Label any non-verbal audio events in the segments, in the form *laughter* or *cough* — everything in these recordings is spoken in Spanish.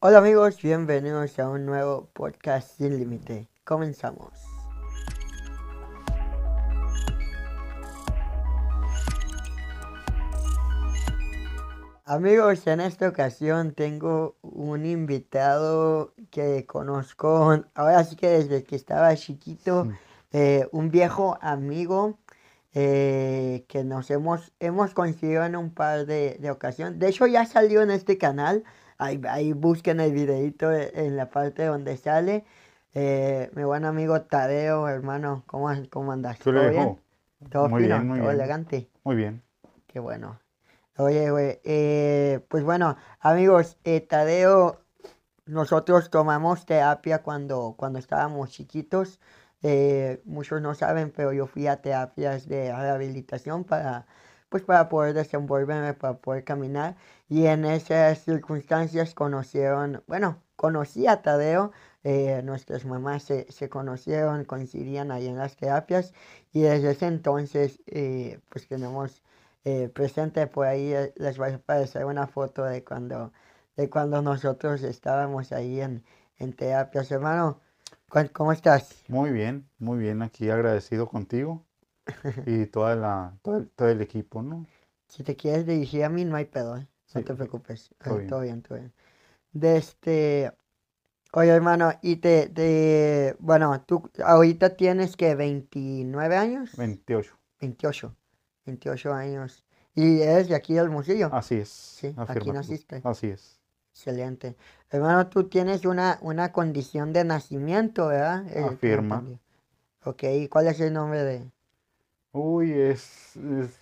Hola amigos, bienvenidos a un nuevo podcast sin límite. Comenzamos. Amigos, en esta ocasión tengo un invitado que conozco, ahora sí que desde que estaba chiquito, eh, un viejo amigo eh, que nos hemos, hemos coincidido en un par de ocasiones. De hecho, ya salió en este canal. Ahí, ahí busquen el videito eh, en la parte donde sale. Eh, mi buen amigo Tadeo, hermano, ¿cómo, cómo andas? ¿Todo bien? muy Bien, muy ¿Todo elegante? Muy bien. Qué bueno. Oye, güey, eh, pues bueno, amigos, eh, Tadeo, nosotros tomamos terapia cuando, cuando estábamos chiquitos. muchos no saben, pero yo fui a terapias de rehabilitación para pues para poder desenvolverme, para poder caminar. Y en esas circunstancias conocieron, bueno, conocí a Tadeo, eh, nuestras mamás se, conocieron, coincidían ahí en las terapias y desde ese entonces eh, pues tenemos eh, presente por ahí, eh, les voy a aparecer una foto de cuando, de cuando nosotros estábamos ahí en, en terapias. Hermano, ¿cómo estás? Muy bien, muy bien, aquí agradecido contigo *laughs* y toda la, todo, el, todo el equipo, ¿no? Si te quieres dirigir a mí, no hay pedo, ¿eh? no te preocupes. Todo, bien. todo bien, este, Oye, hermano, y te, de, Bueno, tú ahorita tienes que 29 años. 28. 28. 28 años. Y eres de aquí del Musillo. Así es. Sí, aquí naciste. Así es. Excelente. Hermano, tú tienes una, una condición de nacimiento, ¿verdad? Eh, Afirma. ok, ¿y cuál es el nombre de, Uy, es,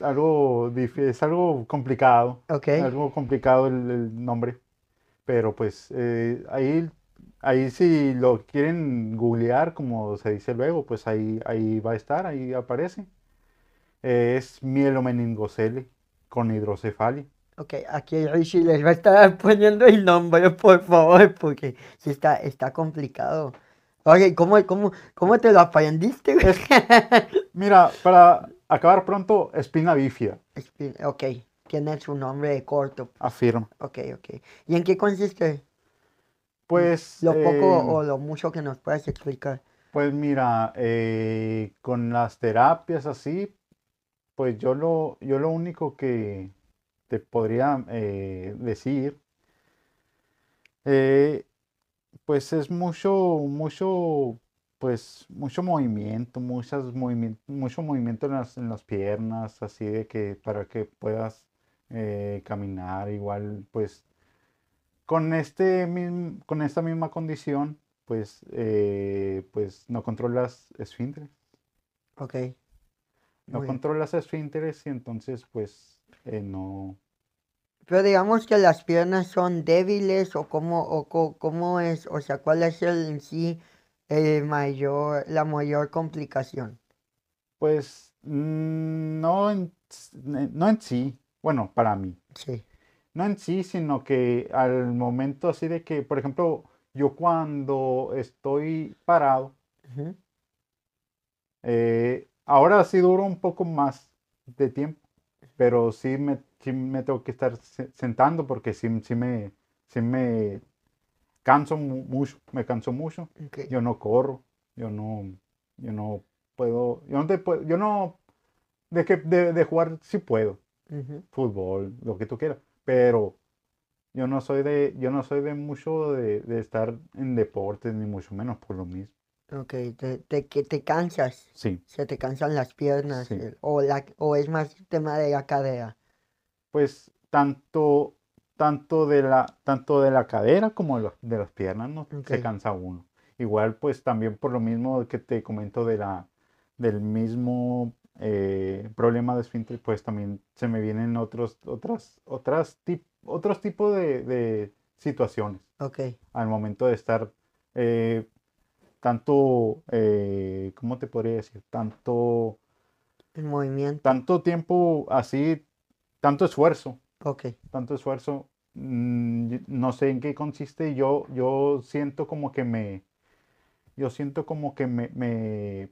algo es algo complicado. Algo complicado el, nombre. Pero pues eh, ahí, ahí si lo quieren googlear, como se dice luego, pues ahí, ahí va a estar, ahí aparece. es es mielomeningocele con hidrocefalia. Ok, aquí Richie les va a estar *laughs* poniendo el nombre, por favor, porque está, está complicado. Oye, ¿cómo, te lo aprendiste? mira, para acabar pronto, espina Bifia. ok, tiene su nombre corto. Afirmo. Ok, ok. ¿Y en qué consiste? Pues... Lo poco eh, o lo mucho que nos puedes explicar. Pues mira, eh, con las terapias así, pues yo lo, yo lo único que te podría eh, decir pues es mucho, mucho, pues mucho movimiento, muchas movimientos, mucho movimiento en las, en las, piernas, así de que para que puedas eh, caminar igual, pues con, este con esta misma condición, pues, eh, pues no controlas esfínteres. Ok. No controlas esfínteres y entonces pues eh, no, pero digamos que las piernas son débiles o cómo, o, es, o sea, cuál es el, en sí mayor, la mayor complicación. Pues mm, no en, no en sí, bueno, para mí. Sí. No en sí, sino que al momento así de que, por ejemplo, yo cuando estoy parado, eh, ahora sí duro un poco más de tiempo, pero sí me sí me tengo que estar sentando porque sí, me, me canso mucho, me canso mucho. Yo no corro, yo no, yo no puedo, yo no, te yo no de, que, de, jugar si puedo, fútbol, lo que tú quieras, pero yo no soy de, yo no soy de mucho de, estar en deportes, ni mucho menos por lo mismo. Ok, te, te, te cansas. Sí. Se te cansan las piernas. o, o es más tema de la cadera pues tanto, tanto, de, la, tanto de la cadera como de, las piernas ¿no? se cansa uno. Igual pues también por lo mismo que te comento de la, del mismo eh, problema de esfínter, pues también se me vienen otros, otras, otras otros tipos de, situaciones. Okay. Al momento de estar eh, tanto, eh, ¿cómo te podría decir? Tanto... En movimiento. Tanto tiempo así tanto esfuerzo. Ok. Tanto esfuerzo. Mm, no sé en qué consiste. Yo, yo siento como que me. Yo siento como que me. me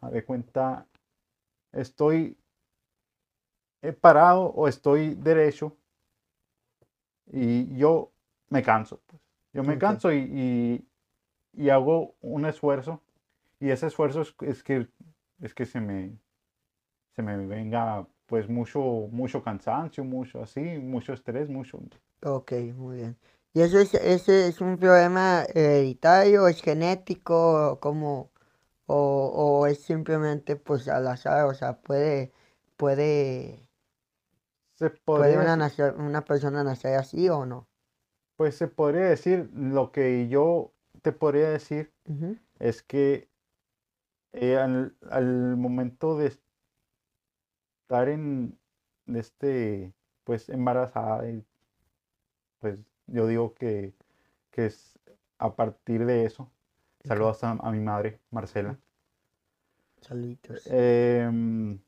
a cuenta. Estoy parado o estoy derecho. Y yo me canso. Pues. Yo me canso y, y, hago un esfuerzo. Y ese esfuerzo es, es que, es que se, me, se me venga pues mucho, mucho cansancio, mucho así, mucho estrés, mucho. Ok, muy bien. ¿Y eso es, ese es un problema hereditario, es genético, o o, es simplemente pues al azar, o sea, puede, puede, se puede una, persona nacer así o no? Pues se podría decir, lo que yo te podría decir es que eh, al, al, momento de, estar en este, pues embarazada, pues yo digo que, que, es a partir de eso. Saludos a, mi madre, Marcela. Saluditos. Em,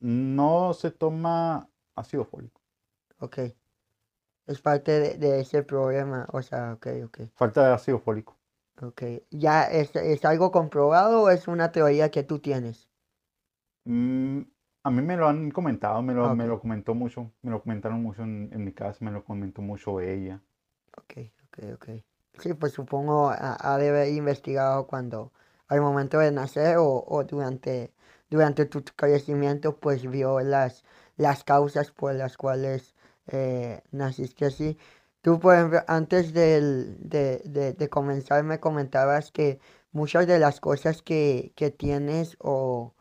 no se toma ácido fólico. Ok. Es parte de, ese problema, o sea, ok, ok. Falta de ácido fólico. Ok, ¿ya es, es algo comprobado o es una teoría que tú tienes? Mm, a mí me lo han comentado, me lo, me lo comentó mucho, me lo comentaron mucho en, mi casa, me lo comentó mucho ella. ok, ok, ok. Sí, pues supongo ha, de haber investigado cuando al momento de nacer o, o durante, durante tu crecimiento, pues vio las, las causas por las cuales eh, naciste así. Tú, por ejemplo, antes de, comenzar me comentabas que muchas de las cosas que, tienes o,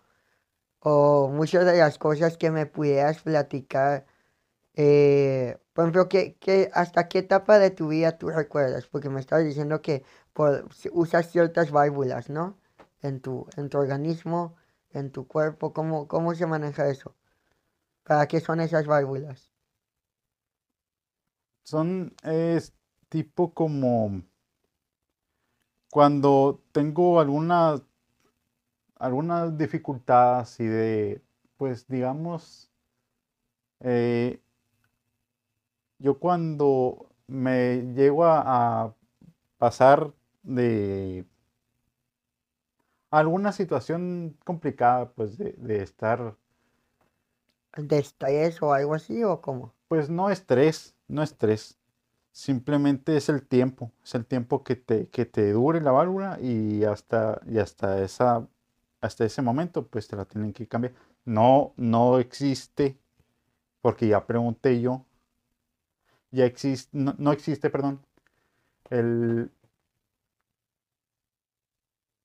muchas de las cosas que me pudieras platicar, eh, por ejemplo, ¿qué, hasta qué etapa de tu vida tú recuerdas? Porque me estabas diciendo que usas ciertas válvulas, ¿no? En tu, en tu organismo, en tu cuerpo, ¿cómo, cómo se maneja eso? ¿Para qué son esas válvulas? Son es tipo como cuando tengo algunas algunas dificultades y de, pues digamos, eh, yo cuando me llego a, pasar de alguna situación complicada, pues de, de, estar... ¿De estrés o algo así o cómo? Pues no estrés, no es tres. Simplemente es el tiempo, es el tiempo que te, que te dure la válvula y hasta, y hasta, esa, hasta ese momento pues te la tienen que cambiar. No, no existe, porque ya pregunté yo, ya existe, no, no existe, perdón, el,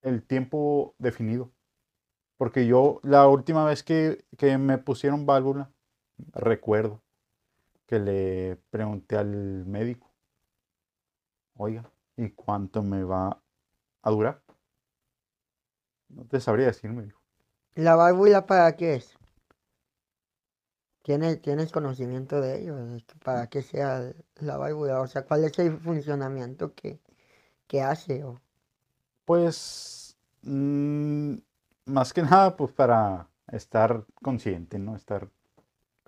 el tiempo definido. Porque yo la última vez que, que, me pusieron válvula, recuerdo, que le pregunté al médico, oiga, ¿y cuánto me va a durar? No te sabría decir, me dijo. ¿La válvula para qué es? ¿Tienes, tienes conocimiento de ello? ¿Para qué sea la válvula? O sea, ¿cuál es el funcionamiento que, hace? O... Pues, mm, más que nada, pues para estar consciente, ¿no? Estar...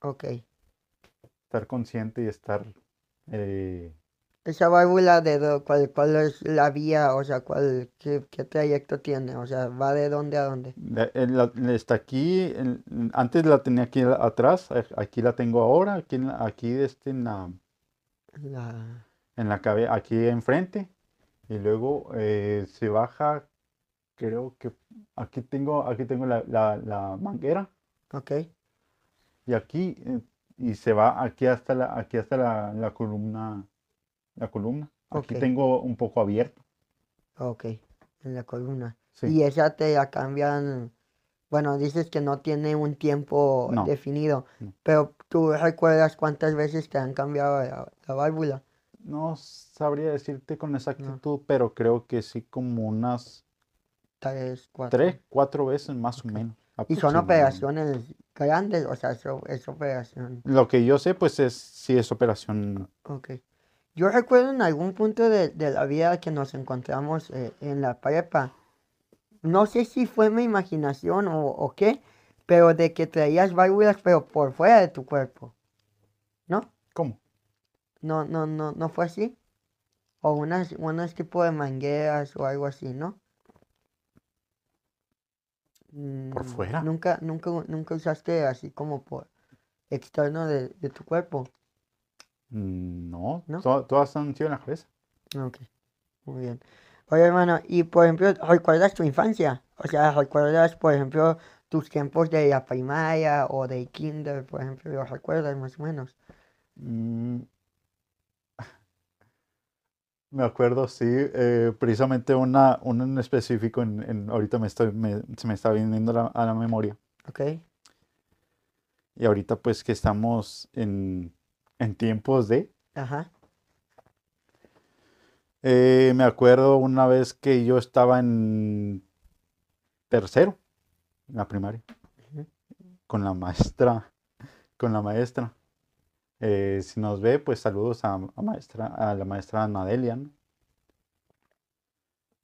Ok estar consciente y estar... Eh, Esa válvula de cuál, cuál es la vía, o sea, cuál, qué, trayecto tiene, o sea, va de dónde a dónde. está aquí, antes la tenía aquí atrás, aquí la tengo ahora, aquí, aquí este, en la... En la cabeza, aquí enfrente, y luego eh, se baja, creo que aquí tengo, aquí tengo la, la manguera. Ok. Y aquí eh, y se va aquí hasta la, aquí hasta la, columna, la columna. Aquí tengo un poco abierto. Ok, en la columna. Y esa te la cambian, bueno, dices que no tiene un tiempo definido, pero ¿tú recuerdas cuántas veces te han cambiado la, válvula? No sabría decirte con exactitud, pero creo que sí como unas... Tres, cuatro. cuatro veces más o menos. Ah, y pues, son operaciones grandes, o sea, es operación. Lo que yo sé, pues es si es operación. Ok. Yo recuerdo en algún punto de, la vida que nos encontramos eh, en la prepa, no sé si fue mi imaginación o, qué, pero de que traías válvulas, pero por fuera de tu cuerpo. ¿No? ¿Cómo? No, no, no, no fue así. O unas, tipos tipo de mangueras o algo así, ¿no? Por mm, fuera. Nunca, nunca, nunca usaste así como por externo de, tu cuerpo. Mm, no, ¿No? todas han sido en la cabeza. Ok, muy bien. Oye, hermano, y por ejemplo, ¿recuerdas tu infancia? O sea, ¿recuerdas, por ejemplo, tus tiempos de la primaria o de kinder, por ejemplo? ¿Los recuerdas más o menos? Mm, me acuerdo, sí, eh, precisamente una, una, en específico, en, ahorita me estoy, me, se me está viniendo a la memoria. Ok. Y ahorita pues que estamos en, tiempos de... Ajá. Eh, me acuerdo una vez que yo estaba en tercero, en la primaria, con la maestra, con la maestra. Eh, si nos ve, pues saludos a, la maestra Nadelian.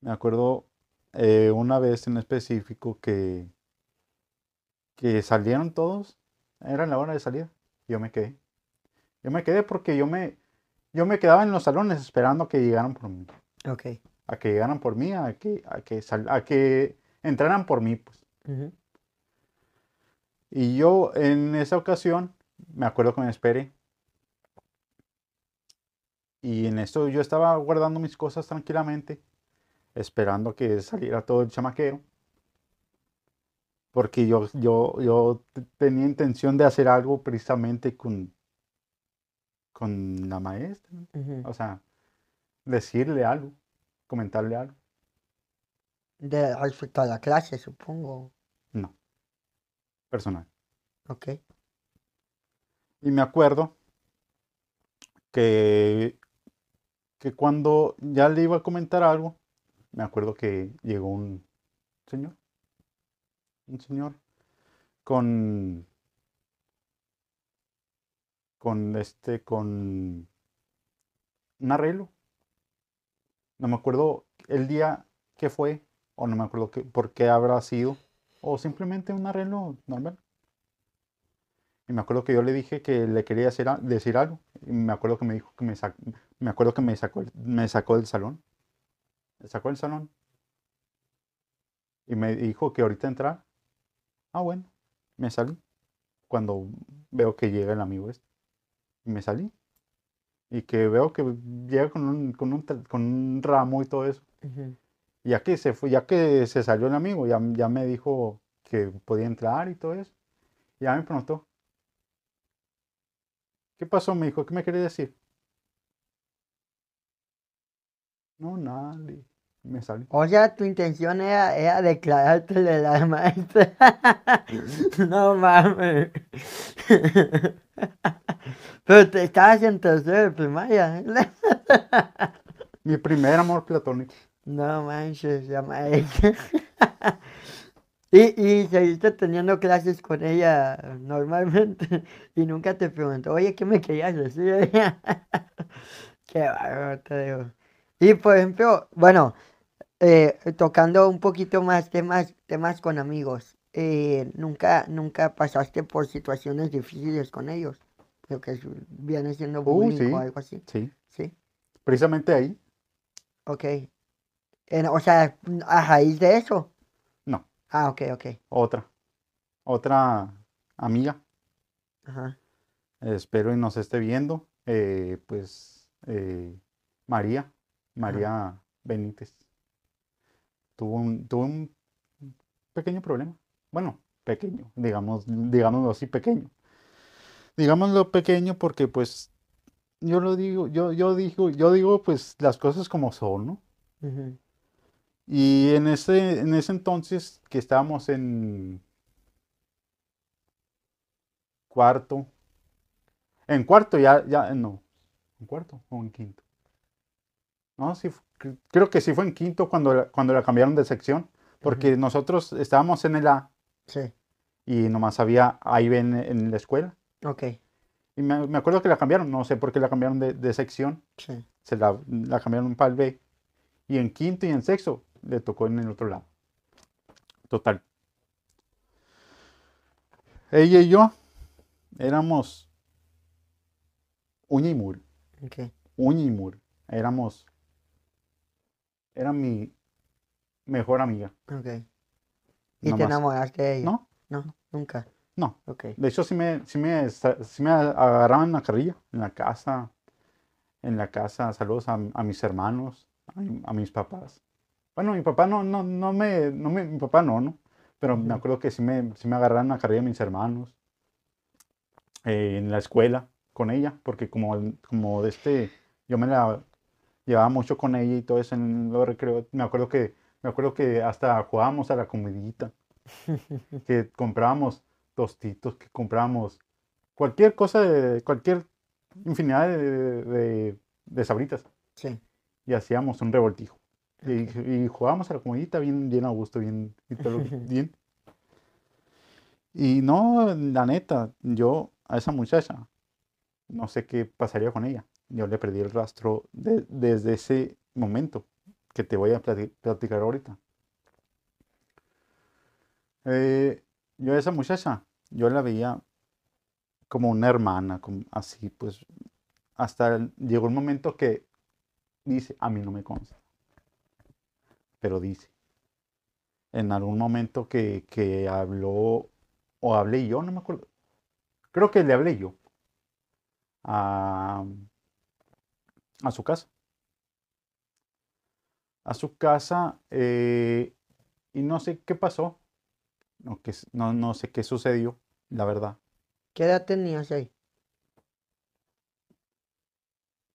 Me acuerdo eh, una vez en específico que, que salieron todos. Era la hora de salir. Yo me quedé. Yo me quedé porque yo me, yo me quedaba en los salones esperando que llegaran por mí. Ok. A que llegaran por mí, a que, a que, entraran por mí, pues. Y yo en esa ocasión, me acuerdo que me esperé y en esto yo estaba guardando mis cosas tranquilamente, esperando que saliera todo el chamaquero. Porque yo, yo, yo tenía intención de hacer algo precisamente con, con la maestra. O sea, decirle algo, comentarle algo. De respecto a la clase, supongo. No. Personal. Ok. Y me acuerdo que que cuando ya le iba a comentar algo, me acuerdo que llegó un señor, un señor con con este con un arreglo. No me acuerdo el día que fue o no me acuerdo que, por qué habrá sido o simplemente un arreglo normal. Y me acuerdo que yo le dije que le quería hacer, decir algo. Y me acuerdo que me dijo que me, sacó, acuerdo que me sacó, me sacó del salón. Me sacó del salón. Y me dijo que ahorita entrar. Ah, bueno. Me salí. Cuando veo que llega el amigo este. Y me salí. Y que veo que llega con un, con un, con un ramo y todo eso. Y aquí se fue, ya que se salió el amigo, ya, ya me dijo que podía entrar y todo eso. Ya me preguntó, ¿Qué pasó, mi hijo? ¿Qué me querías decir? No, nadie. Me salió. O sea, tu intención era, declararte de la *laughs* maestra. *laughs* no mames. *laughs* Pero te estabas en tercero de primaria. ¿eh? Mi primer amor platónico. No manches, ya maestra. Y, y seguiste teniendo clases con ella normalmente *laughs* y nunca te preguntó, oye, ¿qué me querías decir? *laughs* Qué bárbaro, te digo. Y por ejemplo, bueno, eh, tocando un poquito más temas, temas con amigos, eh, nunca, nunca pasaste por situaciones difíciles con ellos, lo que viene siendo uh, bullying o algo así. Sí. Sí. Precisamente ahí. Ok. o sea, a raíz de eso. Ah, ok, ok. Otra. Otra amiga. Ajá. Espero y nos esté viendo. Eh, pues eh, María. María Benítez. Tuvo un, tuvo un pequeño problema. Bueno, pequeño, digamos, digámoslo así, pequeño. Digámoslo pequeño porque pues yo lo digo, yo, yo digo, yo digo pues las cosas como son, ¿no? Ajá. Y en ese, en ese entonces que estábamos en cuarto, en cuarto ya, ya, no, en cuarto o en quinto. No, sí, creo que sí fue en quinto cuando la, cuando la cambiaron de sección, porque nosotros estábamos en el A. Sí. Y nomás había A y B en, la escuela. Ok. Y me, acuerdo que la cambiaron, no sé por qué la cambiaron de, sección. Sí. Se la, la cambiaron para el B. Y en quinto y en sexto le tocó en el otro lado. Total. Ella y yo éramos uña y Éramos. Era mi mejor amiga. Ok. ¿Y te enamoraste de ella? No. No, nunca. No. De hecho, sí me, agarraban en la carrilla, en la casa, en la casa. Saludos a, mis hermanos, a, mis papás. Bueno, mi papá no, no, no, me, no mi papá no, ¿no? Pero me acuerdo que sí me, sí me agarraron a carrera mis hermanos eh, en la escuela con ella, porque como, como de este, yo me la llevaba mucho con ella y todo eso en los recreos. Me acuerdo que, me acuerdo que hasta jugábamos a la comidita, que comprábamos tostitos, que comprábamos cualquier cosa, de, cualquier infinidad de, de sabritas. Sí. Y hacíamos un revoltijo. Y, jugábamos a la comodita bien, a gusto, bien, *laughs* bien. Y no, la neta, yo a esa muchacha, no sé qué pasaría con ella. Yo le perdí el rastro desde ese momento que te voy a platicar ahorita. Eh, yo a esa muchacha, yo la veía como una hermana, así, pues, hasta llegó un momento que dice, a mí no me consta pero dice. En algún momento que, habló, o hablé yo, no me acuerdo. Creo que le hablé yo a, su casa. A su casa eh, y no sé qué pasó. No, que, no, sé qué sucedió, la verdad. ¿Qué edad tenías ahí?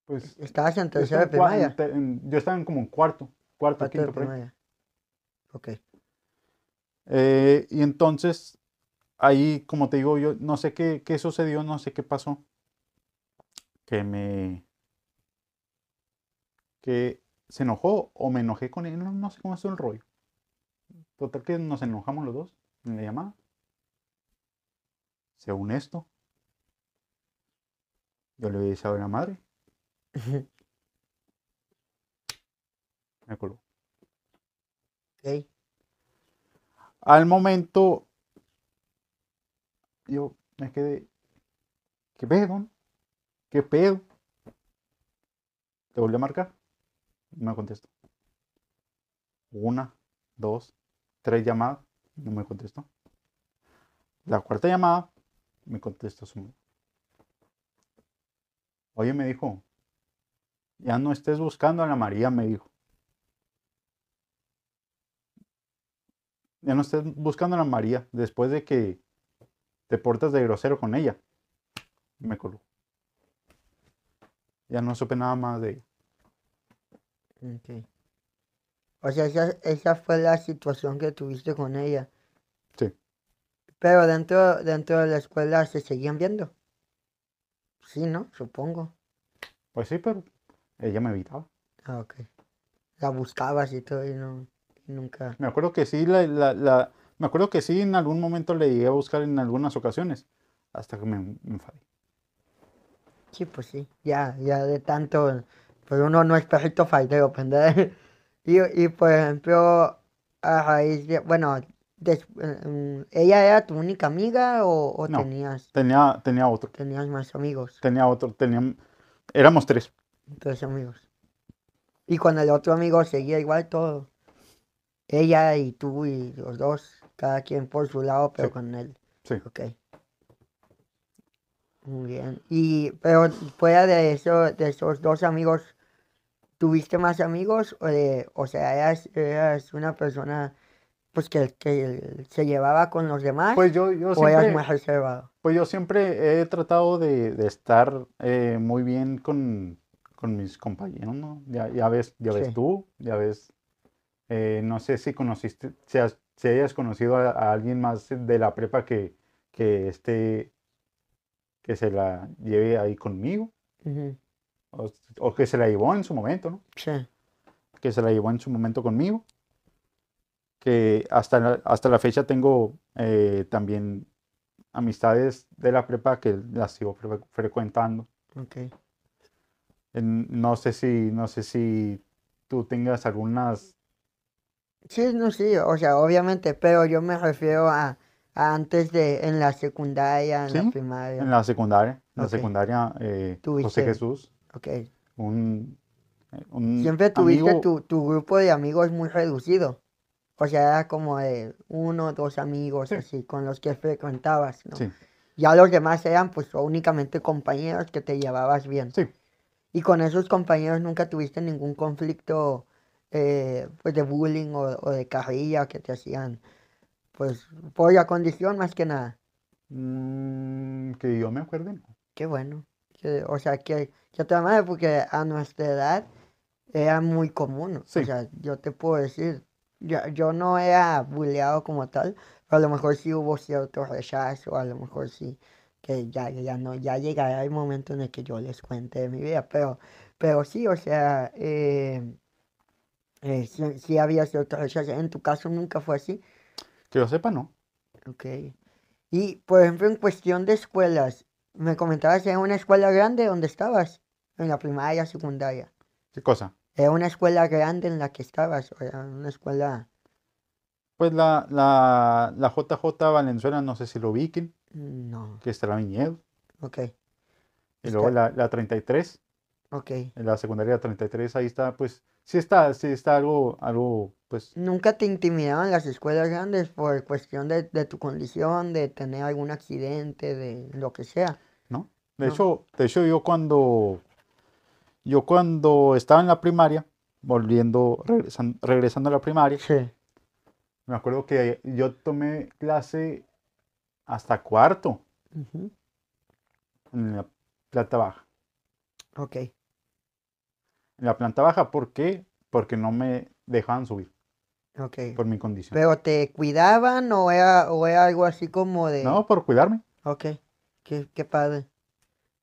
Pues, Estabas en yo estaba en como un cuarto cuarto, quinto, Ok. Eh, y entonces, ahí, como te digo, yo no sé qué, sucedió, no sé qué pasó. Que me. que se enojó o me enojé con él, no, sé cómo es el rollo. Total que nos enojamos los dos en la llamada. Según esto, yo le voy a a la madre. *laughs* Okay. Al momento, yo me quedé, ¿qué pedo? ¿Qué pedo? Te volví a marcar. No me contestó. Una, dos, tres llamadas. No me contestó. La cuarta llamada me contestó su Oye, me dijo, ya no estés buscando a la María, me dijo. ya no estés buscando a María después de que te portas de grosero con ella. Me colgó. Ya no supe nada más de ella. Ok. O sea, esa, fue la situación que tuviste con ella. Sí. Pero dentro, dentro de la escuela se seguían viendo. Sí, ¿no? Supongo. Pues sí, pero ella me evitaba. Ah, ok. La buscabas y todo y no nunca. Me acuerdo que sí, la, me acuerdo que sí, en algún momento le llegué a buscar en algunas ocasiones, hasta que me, me enfadé. Sí, pues sí, ya, ya de tanto, pero pues uno no es perfecto faldeo, pendejo. Pues, *laughs* y, y por ejemplo, bueno, mm, ¿ella era tu única amiga o, tenías? Tenía, tenía otro. Tenías más amigos. Tenía otro, teníamos, éramos tres. Tres amigos. Y con el otro amigo seguía igual todo. Ella y tú y los dos, cada quien por su lado, pero con él. Sí. Ok. Muy bien. Y, pero fuera de eso, de esos dos amigos, ¿tuviste más amigos? Eh, o, sea, eras, una persona pues que, que, se llevaba con los demás? Pues yo, siempre, ¿o eras más reservado? Pues yo siempre he tratado de, estar eh, muy bien con, mis compañeros, ¿no? Ya, ya ves, ya ves tú, ya ves eh, no sé si conociste, si, hayas conocido a, alguien más de la prepa que, esté, que se la lleve ahí conmigo. o, que se la llevó en su momento, ¿no? Sí. Que se la llevó en su momento conmigo. Que hasta la, hasta la fecha tengo eh, también amistades de la prepa que las sigo frecuentando. No sé si, no sé si tú tengas algunas Sí, no, sí, o sea, obviamente, pero yo me refiero a, antes de, en la secundaria, en la primaria. En la secundaria, en la secundaria, eh, José Jesús. Ok. Eh, Siempre tuviste tu, grupo de amigos muy reducido. O sea, era como de uno o dos amigos así con los que frecuentabas, ¿no? Sí. Ya los demás eran pues únicamente compañeros que te llevabas bien. Sí. Y con esos compañeros nunca tuviste ningún conflicto eh, pues de bullying o, de carrilla que te hacían, pues por la condición más que nada. Mm, que yo me acuerdo. Qué bueno. o sea, que, te porque a nuestra edad era muy común. O sea, yo te puedo decir, yo, yo no era bulleado como tal, pero a lo mejor sí hubo cierto rechazo, a lo mejor sí que ya, ya no, ya llegará el momento en el que yo les cuente de mi vida, pero, pero sí, o sea, eh, si, eh, si, había sido En tu caso nunca fue así. Que yo sepa, no. Ok. Y, por ejemplo, en cuestión de escuelas, me comentabas en una escuela grande donde estabas, en la primaria, secundaria. ¿Qué cosa? Era una escuela grande en la que estabas, o era una escuela... Pues la, la, la JJ Valenzuela, no sé si lo ubiquen. No. Que está la Viñedo. Ok. Y luego la, la 33. Ok. En la secundaria 33, ahí está, pues, sí está, está algo, algo, pues... Nunca te intimidaban las escuelas grandes por cuestión de, tu condición, de tener algún accidente, de lo que sea. No, de hecho, de yo cuando, yo cuando estaba en la primaria, volviendo, regresando, a la primaria, sí. me acuerdo que yo tomé clase hasta cuarto, en la plata baja. Ok la planta baja. ¿Por qué? Porque no me dejaban subir. Ok. Por mi condición. ¿Pero te cuidaban o era, algo así como de...? No, por cuidarme. Ok. Qué, padre.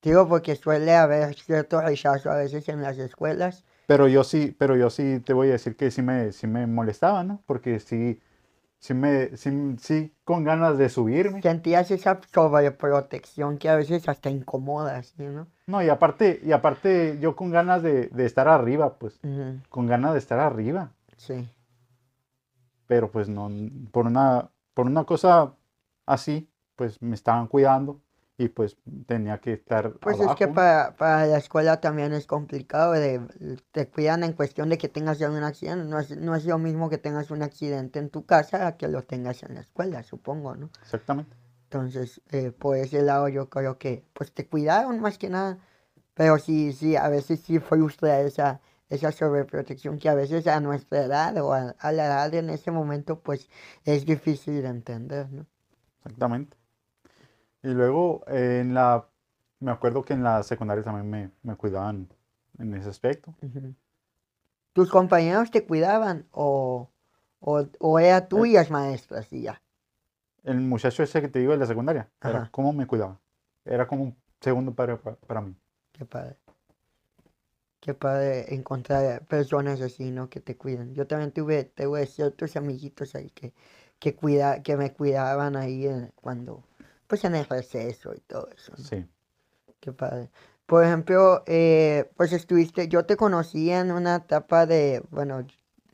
Digo, porque suele haber cierto rechazo a veces en las escuelas. Pero yo sí, pero yo sí te voy a decir que sí me, sí me molestaba, ¿no? Porque sí, sí me, sí, sí con ganas de subirme. Sentías esa sobreprotección que a veces hasta incomodas, ¿no? No, y aparte, y aparte yo con ganas de, estar arriba, pues. Con ganas de estar arriba. Sí. Pero pues no, por una, por una cosa así, pues me estaban cuidando y pues tenía que estar. Pues es que para, la escuela también es complicado, de, te cuidan en cuestión de que tengas ya un accidente, no es, no es lo mismo que tengas un accidente en tu casa que lo tengas en la escuela, supongo, ¿no? Exactamente. Entonces, eh, por ese lado yo creo que pues te cuidaron más que nada, pero sí, sí, a veces sí frustra esa, esa sobreprotección que a veces a nuestra edad o a, la edad en ese momento pues es difícil de entender, ¿no? Exactamente. Y luego eh, en la, me acuerdo que en la secundaria también me, cuidaban en ese aspecto. ¿Tus compañeros te cuidaban o, o, era eh, tuyas maestras y ya? el muchacho ese que te digo de la secundaria, cómo me cuidaba. Era como un segundo padre para, mí. Qué padre. Qué padre encontrar personas así, ¿no? Que te cuidan. Yo también tuve, tuve ciertos amiguitos ahí que, que, cuida, que me cuidaban ahí cuando, pues en el receso y todo eso. Sí. Qué padre. Por ejemplo, eh, pues estuviste, yo te conocí en una etapa de, bueno,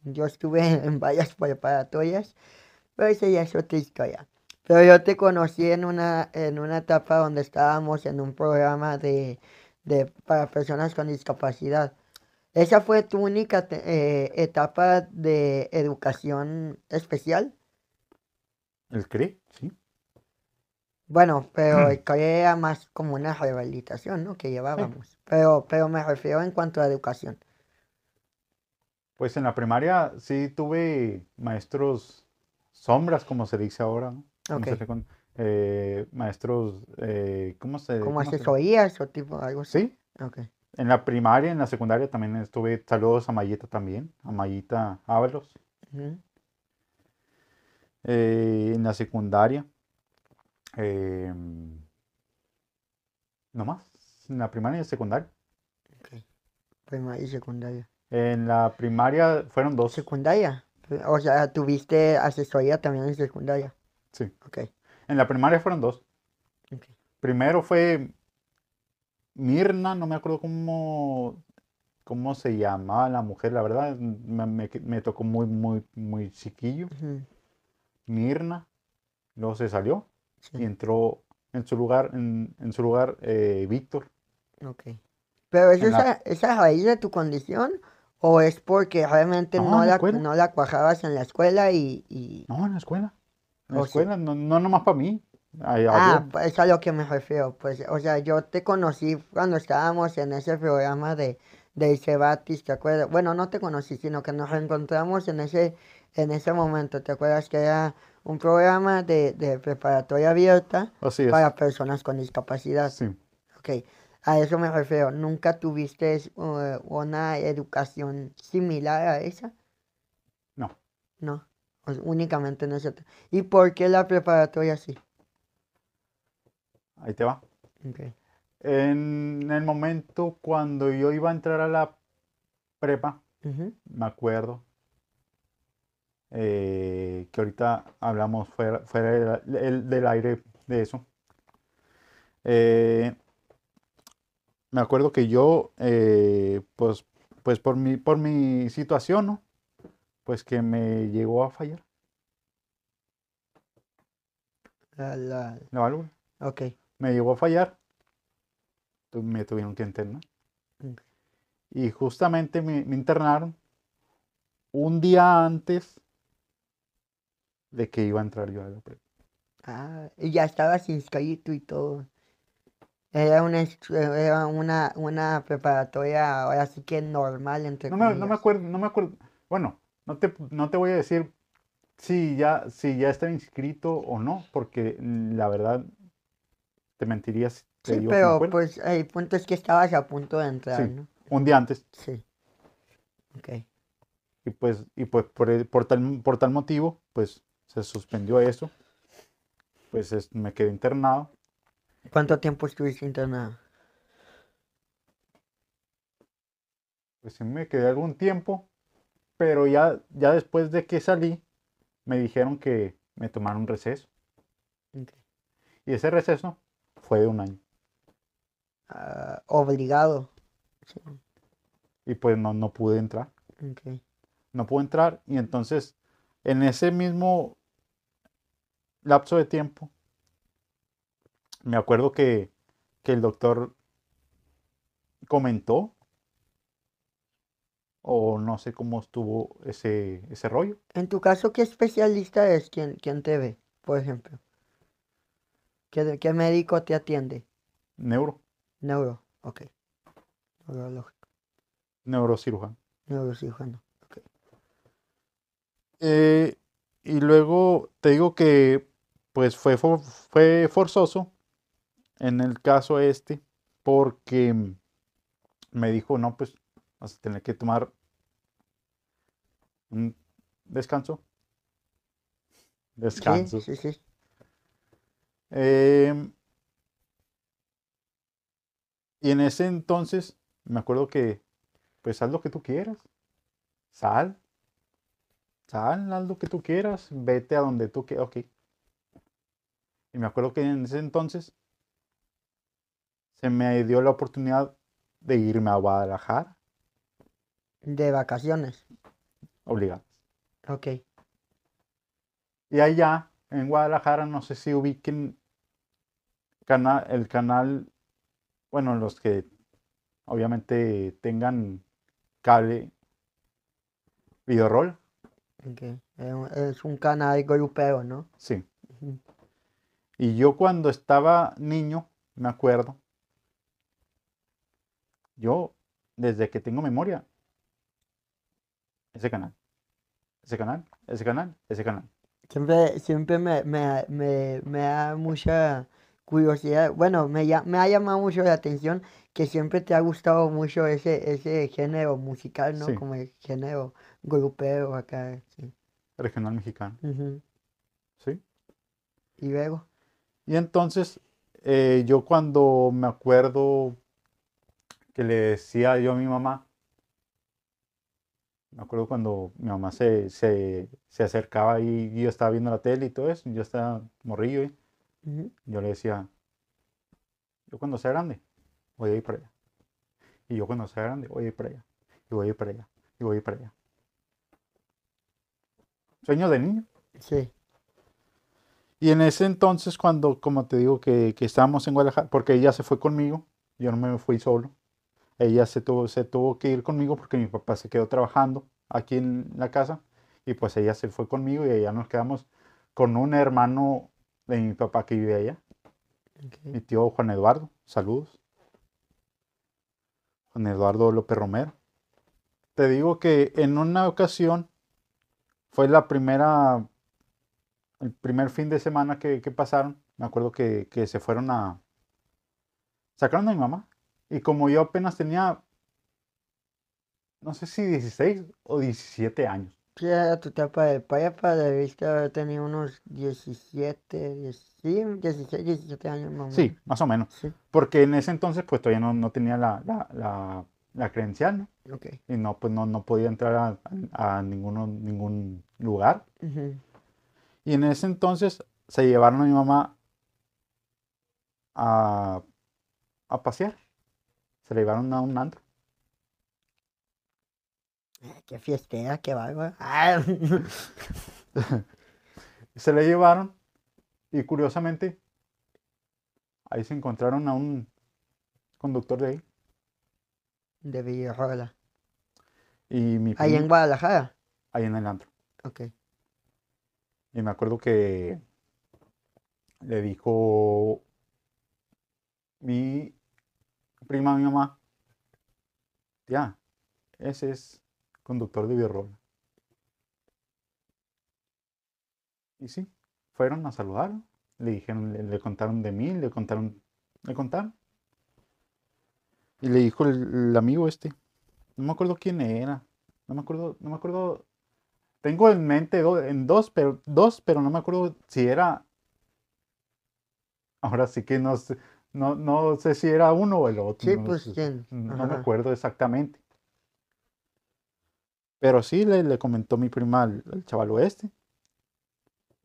yo estuve *laughs* en varias preparatorias, pero esa ya es otra historia. Pero yo te conocí en una, en una etapa donde estábamos en un programa de, para personas con discapacidad. ¿Esa fue tu única eh, etapa de educación especial? ¿El CRE? Sí. Bueno, pero el mm. CRE era más como una rehabilitación, ¿no? Que llevábamos. Pero, pero me refiero en cuanto a educación. Pues en la primaria sí tuve maestros sombras, como se dice ahora, ¿no? Con, eh, maestros, eh, ¿cómo se...? ¿Cómo asesorías o tipo algo así? Sí. En la primaria, en la secundaria también estuve, saludos a Mayita también, a Mayita Ábalos. Eh, en la secundaria, em, no más, en la primaria y secundaria. Primaria y secundaria. En la primaria fueron dos. ¿Secundaria? O sea, ¿tuviste asesoría también en secundaria? Sí. En la primaria fueron dos. Primero fue Mirna, no me acuerdo cómo, cómo se llamaba la mujer, la verdad, me, tocó muy, muy, muy chiquillo. Mirna, luego se salió y entró en su lugar, en, su lugar, eh, Víctor. Pero es, raíz de tu condición ¿O es porque realmente no, no, la, cuajabas en la escuela y, y, No, en la escuela la escuela, no, no nomás para mí. ah, pues, es a lo que me refiero. Pues, o sea, yo te conocí cuando estábamos en ese programa de, de Icebatis, ¿te acuerdas? Bueno, no te conocí, sino que nos encontramos en ese, en ese momento. ¿Te acuerdas que era un programa de, preparatoria abierta para personas con discapacidad? Sí. Ok, a eso me refiero. ¿Nunca tuviste eh, una educación similar a esa? No. No. Pues, únicamente únicamente cierto ¿Y por qué la preparatoria así? Ahí te va. En el momento cuando yo iba a entrar a la prepa, me acuerdo eh, que ahorita hablamos fuera, del aire de eso. Eh, me acuerdo que yo, eh, pues, pues por mi, por mi situación, ¿no? pues que me llegó a fallar. La, la... válvula. Ok. Me llegó a fallar. Me tuvieron que internar. Mm. Y justamente me, internaron un día antes de que iba a entrar yo a la prepa. Ah, y ya sin inscrito y todo. Era una, una, preparatoria, ahora sí que normal, entre no no me acuerdo, no me acuerdo. Bueno, no te, no te voy a decir si ya, si ya está inscrito o no, porque la verdad te mentirías. sí, pero pues el punto es que estabas a punto de entrar, Un día antes. Sí. Ok. Y pues, y pues por, tal, por tal motivo, pues se suspendió eso. Pues me quedé internado. ¿Cuánto tiempo estuviste internado? Pues sí me quedé algún tiempo, pero ya, ya después de que salí, me dijeron que me tomaron un receso. Y ese receso fue de un año. Ah, obligado. Y pues no, no pude entrar. No pude entrar y entonces en ese mismo lapso de tiempo, me acuerdo que, que el doctor comentó o no sé cómo estuvo ese, ese rollo. En tu caso, ¿qué especialista es quien, quien te ve, por ejemplo? ¿Qué, médico te atiende? Neuro. Neuro, ok. Neurológico. Neurocirujano. Neurocirujano, ok. Eh, y luego te digo que pues fue, fue forzoso en el caso este porque me dijo, no, pues vas a tener que tomar un descanso. Descanso. Em, y en ese entonces, me acuerdo que, pues haz lo que tú quieras. Sal. Sal, haz lo que tú quieras. Vete a donde tú quieras. Ok. Y me acuerdo que en ese entonces se me dio la oportunidad de irme a Guadalajara. De vacaciones. Obligado. Ok. Y allá, en Guadalajara, no sé si ubiquen el canal, bueno, los que obviamente tengan cable, videoroll. Ok. Es un canal golpeo, ¿no? Sí. Y yo cuando estaba niño, me acuerdo, yo desde que tengo memoria, ese canal, ese canal, ese canal, ese canal. Siempre, siempre me, da mucha curiosidad, bueno, me, ha llamado mucho la atención que siempre te ha gustado mucho ese, ese género musical, ¿no? Como el género grupero acá. Regional mexicano. Sí. Y luego. Y entonces, eh, yo cuando me acuerdo que le decía yo a mi mamá, me acuerdo cuando mi mamá se, acercaba y yo estaba viendo la tele y todo eso, yo estaba morrillo, yo le decía, yo cuando sea grande voy a ir para allá. Y yo cuando sea grande voy a ir para allá. Y voy a ir para allá. Y voy a ir para allá. Sueño de niño. Sí. Y en ese entonces, cuando, como te digo, que, que estábamos en Guadalajara, porque ella se fue conmigo, yo no me fui solo ella se tuvo, se tuvo que ir conmigo porque mi papá se quedó trabajando aquí en la casa y pues ella se fue conmigo y allá nos quedamos con un hermano de mi papá que vive allá. Mi tío Juan Eduardo, saludos. Juan Eduardo López Romero. Te digo que en una ocasión fue la primera, el primer fin de semana que, pasaron. Me acuerdo que, que se fueron a... Sacaron a mi mamá y como yo apenas tenía, no sé si 16 o 17 años. Sí, tu etapa de payapa debiste haber tenido unos 17, 16, 17 años más o menos. Sí, más o menos. Porque en ese entonces pues todavía no, tenía la, la, la, credencial, ¿no? Y no, pues no, podía entrar a, ninguno, ningún lugar. Y en ese entonces se llevaron a mi mamá a pasear. Se le llevaron a un antro. Ah, qué fiestera ¡Qué vago. Ah. *laughs* se le llevaron y curiosamente ahí se encontraron a un conductor de ahí. De Villarrola. Y Ahí en Guadalajara. Ahí en el antro. Ok. Y me acuerdo que le dijo mi prima mi mamá. Ya, ese es conductor de Birrola. Y sí, fueron a saludar, le dijeron, le, contaron de mí, le contaron, le contaron. Y le dijo el, amigo este, no me acuerdo quién era, no me acuerdo, no me acuerdo, tengo en mente en dos, pero dos, pero no me acuerdo si era. Ahora sí que no sé no, no sé si era uno o el otro. Sí, no, pues No me acuerdo exactamente. Pero sí le, le comentó mi prima al, chaval oeste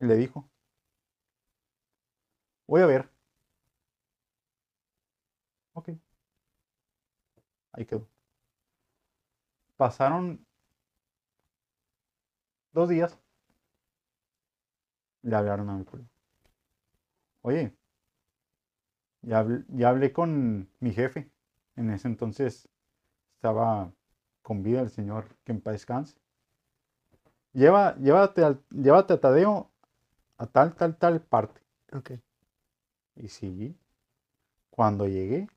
Y le dijo, voy a ver. Ok. Ahí quedó. Pasaron dos días. Le hablaron a mi primo. Oye, ya hablé, con mi jefe. En ese entonces estaba con vida el Señor, que en paz descanse. Lleva, llévate, llévate a Tadeo a tal, tal, tal parte. Ok. Y sí, cuando llegué,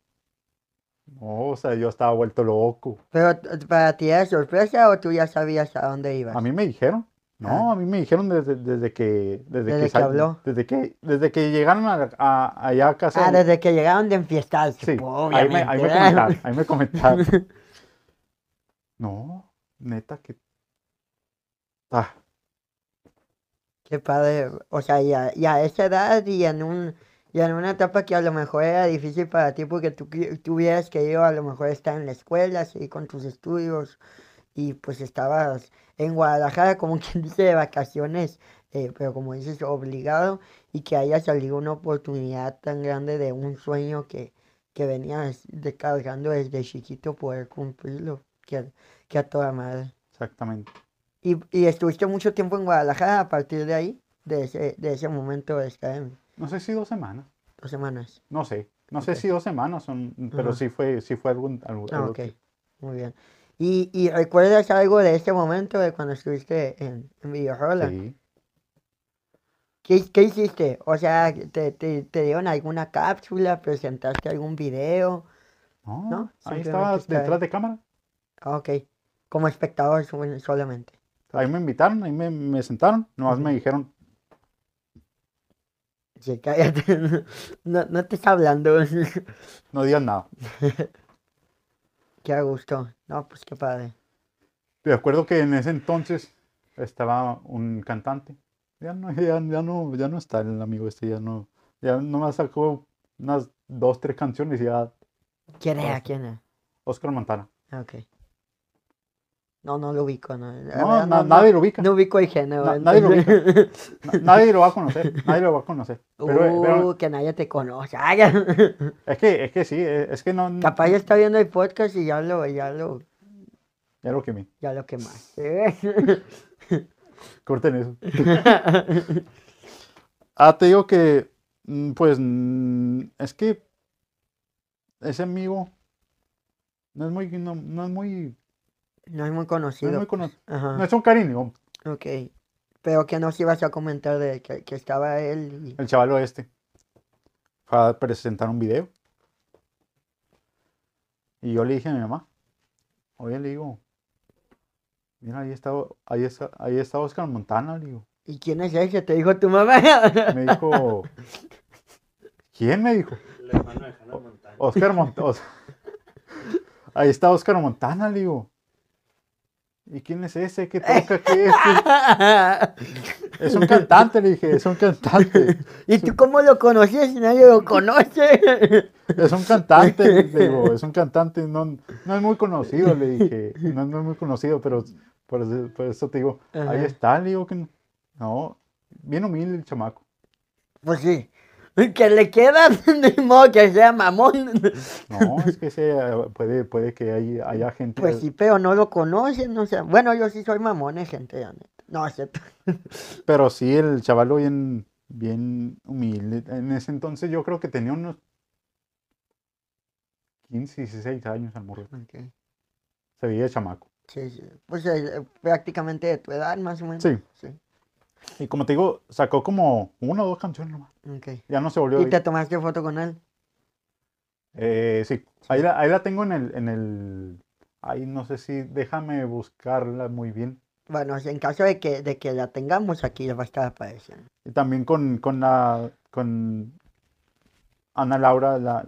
o sea, yo estaba vuelto loco. ¿Pero para ti era sorpresa o tú ya sabías a dónde ibas? A mí me dijeron. No, ah. a mí me dijeron desde, que... Desde, que, habló. Desde que, llegaron a, allá a casa. Ah, desde que llegaron de enfiestad. sí. Ahí me, comentaron, *laughs* no, neta que... Ah. Qué padre, o sea, y a, esa edad y en un... Y en una etapa que a lo mejor era difícil para ti porque tú tuvieras querido a lo mejor estar en la escuela, y con tus estudios y pues estabas en Guadalajara, como quien dice, de vacaciones, eh, pero como dices, obligado, y que haya salido una oportunidad tan grande de un sueño que, que venías descargando desde chiquito, poder cumplirlo, que, que a toda madre. Exactamente. Y, estuviste mucho tiempo en Guadalajara a partir de ahí, de ese, de ese momento de No sé si dos semanas. Dos semanas. No sé. No sé si dos semanas son, pero sí fue, sí fue algún, tiempo ah, ok. Muy bien. ¿Y, recuerdas algo de ese momento de cuando estuviste en, en Sí. ¿Qué, hiciste? O sea, ¿te, dieron alguna cápsula? ¿Presentaste algún video? No, ahí estabas detrás de cámara. Ah, ok, como espectador solamente. Ahí me invitaron, ahí me, sentaron, nomás me dijeron, cállate. *laughs* No, te está hablando. No digas nada. *laughs* Qué a gusto. No, pues qué padre. De acuerdo que en ese entonces estaba un cantante. Ya no, *laughs* ya, no, ya no está el amigo este, ya no. Ya más sacó unas dos, tres canciones y ya. ¿Quién era? ¿Quién era? Oscar Montana. Ah, ok. No, no lo ubico. No, no, nadie lo ubica. No ubico a género. *laughs* nadie lo ubica. nadie lo va a conocer. Nadie lo va a conocer. Pero, eh, uh, que nadie te conozca. *laughs* es, que, sí, eh, es que no. Capaz ya está viendo el podcast y ya lo. Ya lo, ya lo quemé. Ya lo quemaste. ¿eh? *laughs* Corten eso. ah, te digo que. Mm, pues. Es que. Ese amigo. No es muy. no es muy no es muy conocido. No es muy pues. conocido. No es un cariño. Ok. Pero que nos ibas a comentar de que, estaba él. El chaval oeste Fue a presentar un video. Y yo le dije a mi mamá. Oye, le digo. Mira, ahí está, ahí está, ahí está Oscar Montana, digo. ¿Y quién es ese? ¿Te dijo tu mamá? Me dijo. ¿Quién me dijo? La hermano de Montana. Oscar Montana. Ahí está Oscar Montana, le digo. ¿y quién es ese? ¿Qué *laughs* toca? ¿Qué es? un cantante, le dije, es un cantante. *laughs* ¿Y tú cómo lo conocías si nadie lo conoce? es un cantante, le *laughs* digo, es un cantante, no, es muy conocido, le dije, no es muy conocido, pero por, eso te digo, ahí está, le digo que no, bien humilde el chamaco. Pues sí que le queda, de *laughs* modo que sea mamón. No, es que puede, puede que haya gente. Pues sí, pero no lo conocen, no sea Bueno, yo sí soy mamón, es gente, ya No, acepto. Pero sí, el chaval bien, humilde. En ese entonces yo creo que tenía unos 15, 16 años al morro. Se veía chamaco. Sí, sí. Pues eh, eh, prácticamente de tu edad, más o menos. Sí. sí. Y como te digo, sacó como una o dos canciones nomás. Ya no se volvió. ¿Y te tomaste foto con él? Eh, sí, ahí la, tengo en el, en el. Ahí no sé si. Déjame buscarla muy bien. Bueno, en caso de que, de que la tengamos aquí, va a estar apareciendo. Y también con, la. Con Ana Laura, la,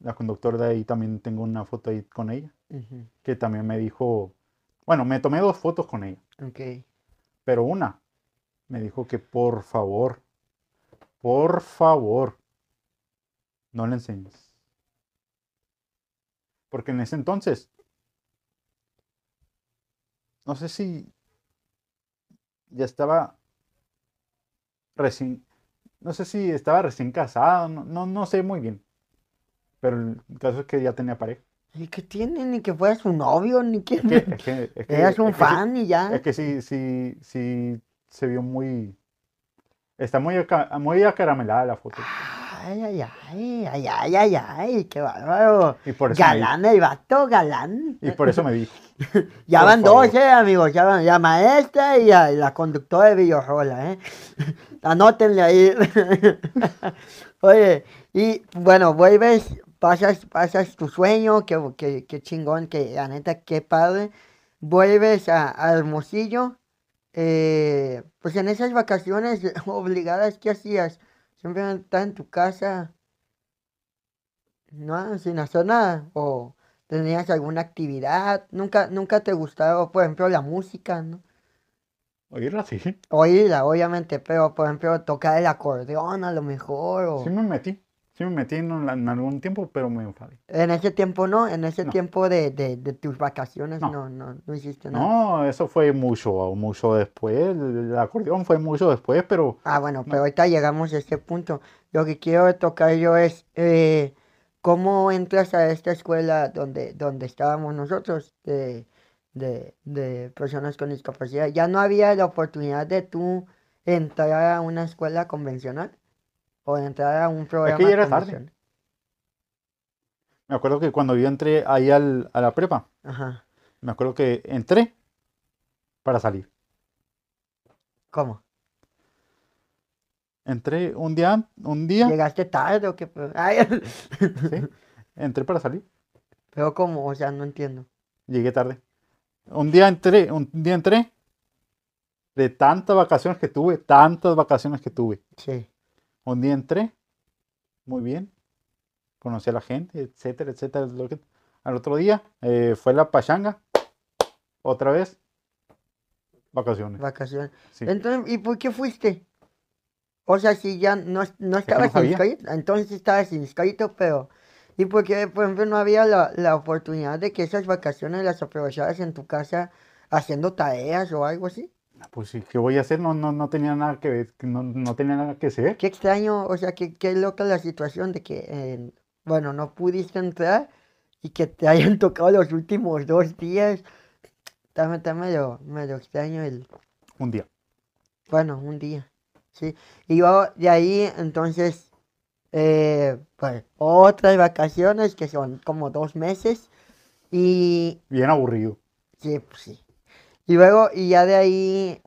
la, conductora de ahí, también tengo una foto ahí con ella. Que también me dijo. Bueno, me tomé dos fotos con ella. Ok. Pero una me dijo que por favor, por favor, no le enseñes. Porque en ese entonces, no sé si ya estaba recién, no sé si estaba recién casado, no, no, sé muy bien. Pero el caso es que ya tenía pareja. Y que tiene, ni que fuera su novio, ni *laughs* que, es un fan y ya. Es que si, si, si se vio muy. Está muy, muy acaramelada la foto. Ay, ay, ay, ay, ay, ay, ay, qué bárbaro. Y por eso galán, el vato, galán. Y por eso me vi. *laughs* ya van dos, eh, amigos, ya van, la maestra y a, la conductora de Villarrola, ¿eh? *laughs* Anótenle ahí. *laughs* Oye, y bueno, vuelves, pasas, pasas tu sueño, qué, chingón, que la neta, qué padre. Vuelves a, a Hermosillo eh, pues en esas vacaciones *laughs* obligadas, ¿qué hacías? Siempre estar en tu casa, ¿no? Sin hacer nada. O tenías alguna actividad. Nunca, nunca te gustaba, por ejemplo, la música, ¿no? Oírla, sí. Oírla, obviamente, pero por ejemplo, tocar el acordeón a lo mejor. Sí, me metí. Sí me metí en, algún tiempo, pero me enfadé. En ese tiempo no, en ese tiempo de, de, tus vacaciones no. No, hiciste nada. No, eso fue mucho, mucho después, el acordeón fue mucho después, pero... Ah, bueno, pero ahorita llegamos a este punto. Lo que quiero tocar yo es... Eh, ¿Cómo entras a esta escuela donde, donde estábamos nosotros de, de, personas con discapacidad? ¿Ya no había la oportunidad de tú entrar a una escuela convencional? o de entrar a un programa. Es que ya tarde. Me acuerdo que cuando yo entré ahí a la prepa, Ajá. me acuerdo que entré para salir. ¿Cómo? Entré un día, un día. ¿Llegaste tarde o qué? Sí, entré para salir. Pero como, o sea, no entiendo. Llegué tarde. Un día entré, un día entré de tantas vacaciones que tuve, tantas vacaciones que tuve. Sí. Un día entré, muy bien, conocí a la gente, etcétera, etcétera. Al otro día eh, fue la pachanga, otra vez, vacaciones. Vacaciones. Entonces, ¿y por qué fuiste? O sea, si ya no, no estabas inscrito, entonces estabas inscrito, pero... ¿Y por qué, por ejemplo, no había la, oportunidad de que esas vacaciones las aprovecharas en tu casa haciendo tareas o algo así? Pues sí, ¿qué voy a hacer? No, no, tenía nada que ver, no, tenía nada que hacer. Qué extraño, o sea, qué, loca la situación de que, eh, bueno, no pudiste entrar y que te *laughs* hayan tocado los últimos dos días. Está, está medio, extraño el... Un día. Bueno, un día, sí. Y yo de ahí, entonces, eh, pues, otras vacaciones que son como dos meses y... Bien aburrido. Sí, pues sí. Y luego, y ya de ahí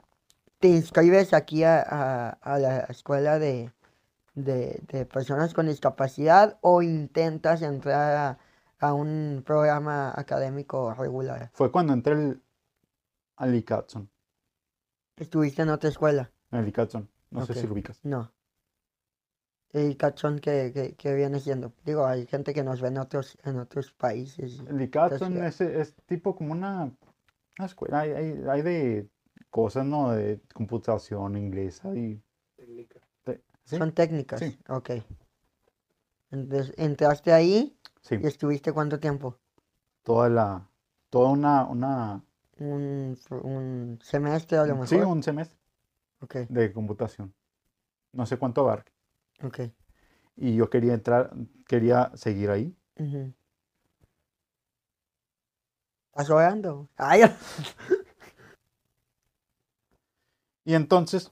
te inscribes aquí a, la escuela de, personas con discapacidad o intentas entrar a, un programa académico regular. Fue cuando entré al ICATSON. ¿Estuviste en otra escuela? En el ICATSON, no sé si lo ubicas. No. El ICATSON qué viene siendo, digo, hay gente que nos ve en otros, en otros países. El ICATSON es tipo como una Ah, hay, hay, hay, de cosas, ¿no? De computación inglesa y... Técnica. Son técnicas. Sí. Ok. Entonces, entraste ahí sí. y estuviste cuánto tiempo? Toda la... Toda una... una... Un, semestre o lo mejor. Sí, un semestre. Ok. De computación. No sé cuánto abarca. Ok. Y yo quería entrar, quería seguir ahí. Estás llorando. Ay. *laughs* Y entonces,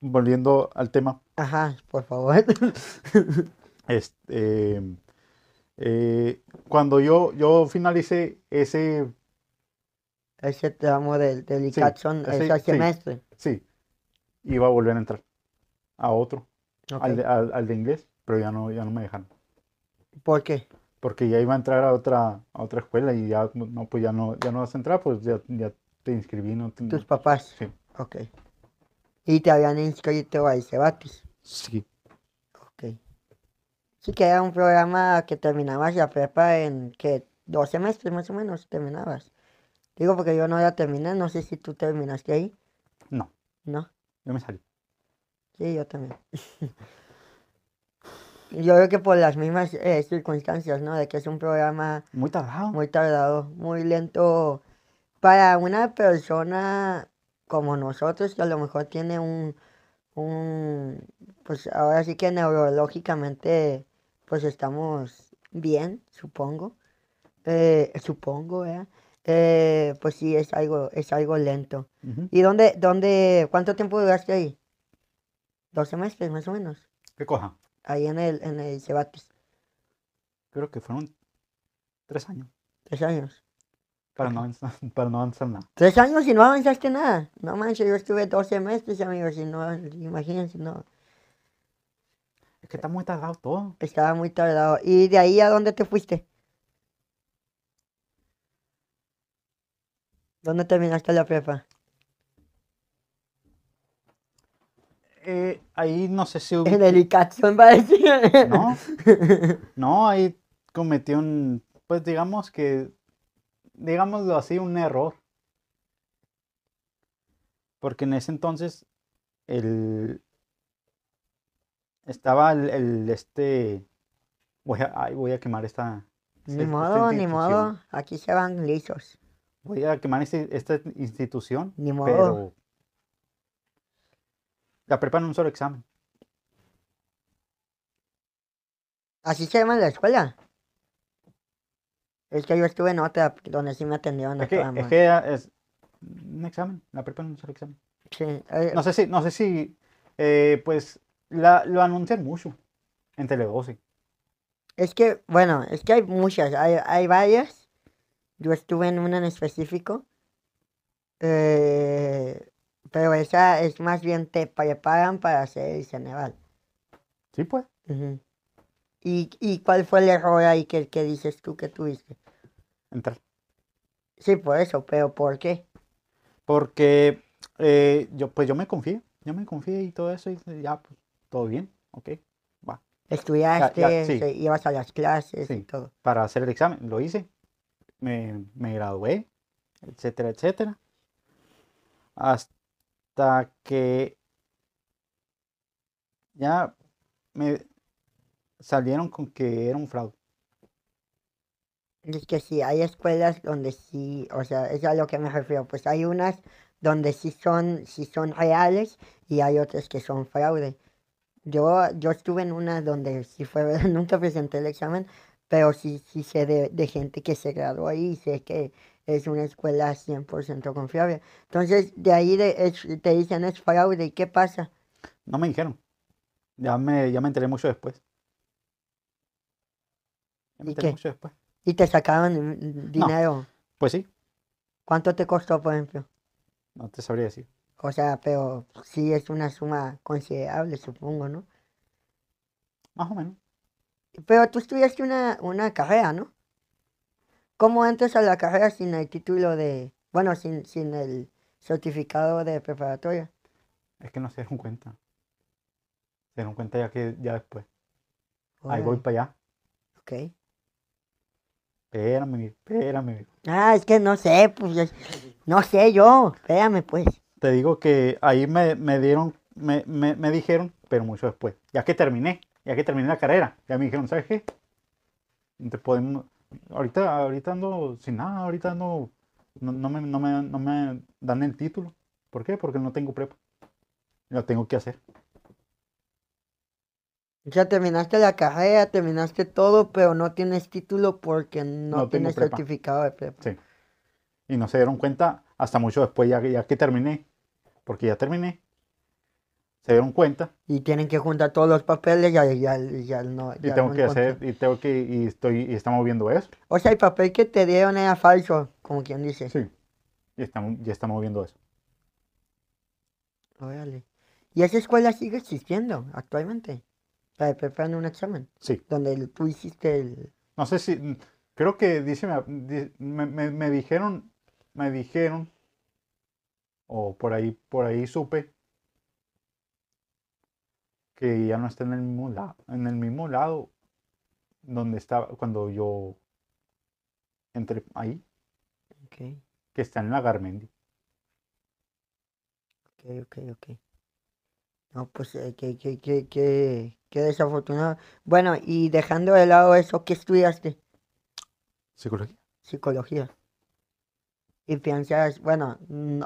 volviendo al tema. Ajá, por favor. *laughs* Este, eh, cuando yo, yo finalicé ese... Ese tramo del delicachón, ese, semestre. Sí, iba a volver a entrar a otro, al, al, al, de inglés, pero ya no, ya no me dejaron. ¿Por qué? porque ya iba a entrar a otra, a otra escuela y ya no, pues ya no, ya no vas a entrar, pues ya, ya te inscribí. No ¿Tus papás? Sí. Ok. ¿Y te habían inscrito a Cebatis? Sí. Ok. Sí que era un programa que terminabas la prepa en, que Dos semestres más o menos terminabas. Digo porque yo no ya terminé, no sé si tú terminaste ahí. No. ¿No? Yo me salí. Sí, yo también. *laughs* yo creo que por las mismas eh, circunstancias, ¿no? De que es un programa... Muy tardado. Muy tardado, muy lento. Para una persona como nosotros, que a lo mejor tiene un... un pues ahora sí que neurológicamente, pues estamos bien, supongo. Eh, supongo, ¿eh? Pues sí, es algo, es algo lento. ¿Y dónde, dónde, cuánto tiempo duraste ahí? Dos semestres, más o menos. ¿Qué coja? ahí en el, en el Creo que fueron tres años. Tres años. Para, no, avanzar, *laughs* para no avanzar nada. Tres años y no avanzaste nada. No manches, yo estuve dos semestres amigos, y no, imagínense, no. Es que está muy tardado todo. Estaba muy tardado. ¿Y de ahí a dónde te fuiste? ¿Dónde terminaste la prepa? Eh, ahí no sé si hubo... Delicación va a decir. No, ahí cometió un, pues digamos que, digámoslo así, un error. Porque en ese entonces el, estaba el, este, voy a, voy a quemar esta... Ni modo, ni modo, aquí se van lisos. Voy a quemar este, esta institución, ni modo. pero la prepa en un solo examen. ¿Así se llama la escuela? Es que yo estuve en otra donde sí me atendieron es que, un examen, la prepa un solo examen. Eh, no sé si, no sé si, eh, pues, lo anuncian mucho en tele Es que, bueno, es que hay muchas, hay, hay varias. Yo estuve en una en específico. Eh, pero esa es más bien te preparan para hacer el Ceneval. Sí, pues. ¿Y, ¿Y, cuál fue el error ahí que, que dices tú que tuviste? Entrar. Sí, por eso, pero ¿por qué? Porque eh, yo, pues yo me confío yo me confío y todo eso, y ya, pues, todo bien, ok, va. Estudiaste, ibas a las clases y todo. Para hacer el examen, lo hice, me, me gradué, etcétera, etcétera. Hasta hasta que ya me salieron con que era un fraude. Es que sí, hay escuelas donde sí, o sea, es a lo que me refiero, pues hay unas donde sí son, sí son reales y hay otras que son fraude. Yo, yo estuve en una donde sí fue, *laughs* nunca presenté el examen, pero sí, sí sé de, gente que se graduó ahí y sé que es una escuela 100% confiable. Entonces, de ahí te dicen es fraude, ¿y qué pasa? No me dijeron. Ya me, ya me enteré mucho después. me ¿Y enteré mucho después. ¿Y te sacaron dinero? Pues sí. ¿Cuánto te costó, por ejemplo? No te sabría decir. O sea, pero sí es una suma considerable, supongo, ¿no? Más o menos. Pero tú estudiaste una, una carrera, ¿no? ¿Cómo entras a la carrera sin el título de, bueno, sin, sin el certificado de preparatoria? Es que no se dieron cuenta. Se dieron cuenta ya que ya después. Ahí voy para allá. Ok. Espérame, espérame. Ah, es que no sé, pues no sé yo. Espérame, pues. Te digo que ahí me, dieron, me, dijeron, pero mucho después. Ya que terminé, ya que terminé la carrera, ya me dijeron, ¿sabes qué? te podemos, ahorita, ahorita no, sin nada, ahorita no, no, me, dan el título. ¿Por qué? Porque no tengo prepa. Lo tengo que hacer. Ya terminaste la carrera, terminaste todo, pero no tienes título porque no, tienes certificado de prepa. Sí. Y no se dieron cuenta hasta mucho después, ya, ya que terminé. Porque ya terminé, se dieron cuenta. Y tienen que juntar todos los papeles y ya, no. y tengo que hacer, y tengo que, y estoy, y estamos viendo eso. O sea, el papel que te dieron era falso, como quien dice. Sí, y estamos, ya estamos viendo eso. Órale. ¿Y esa escuela sigue existiendo actualmente? La preparando un examen. Sí. Donde tú hiciste el... No sé si, creo que dice, me, me, me dijeron, me dijeron, o por ahí, por ahí supe, que ya no está en el mismo, lado, en el mismo lado donde estaba cuando yo entré ahí. Okay. Que está en la Garmendi. Ok, ok, ok. No, pues eh, qué que, desafortunado. Bueno, y dejando de lado eso, ¿qué estudiaste? Psicología. Psicología. Y piensas, bueno,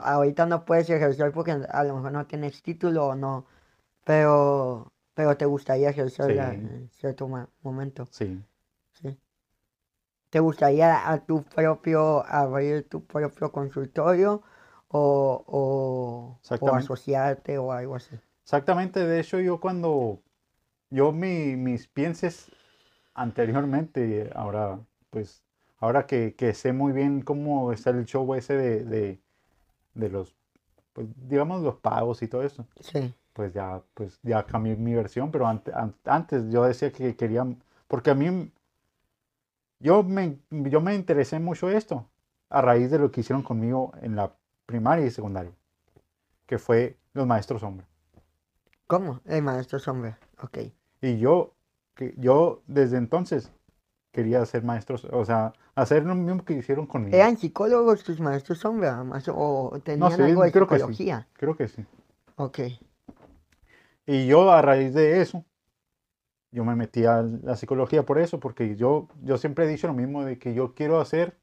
ahorita no puedes ejercer porque a lo mejor no tienes título o no, pero, pero te gustaría ejercerla en cierto momento. Sí. sí. ¿Te gustaría a tu propio, abrir tu propio consultorio o, o, asociarte o algo así? Exactamente, de hecho yo cuando, yo mi, mis pienses anteriormente, ahora pues, ahora que, sé muy bien cómo está el show ese de, los, pues, digamos los pagos y todo eso. Sí pues ya, pues ya cambié mi versión, pero antes yo decía que quería, porque a mí, yo me, yo me interesé mucho esto a raíz de lo que hicieron conmigo en la primaria y secundaria, que fue los maestros hombres. ¿Cómo? El maestro sombra, ok. Y yo, que, yo desde entonces quería ser maestro, o sea, hacer lo mismo que hicieron conmigo. ¿Eran psicólogos tus maestros hombres, ¿O tenían no, algo creo Que sí, creo que sí. Ok. Y yo a raíz de eso, yo me metí a la psicología por eso, porque yo, yo siempre he dicho lo mismo de que yo quiero hacer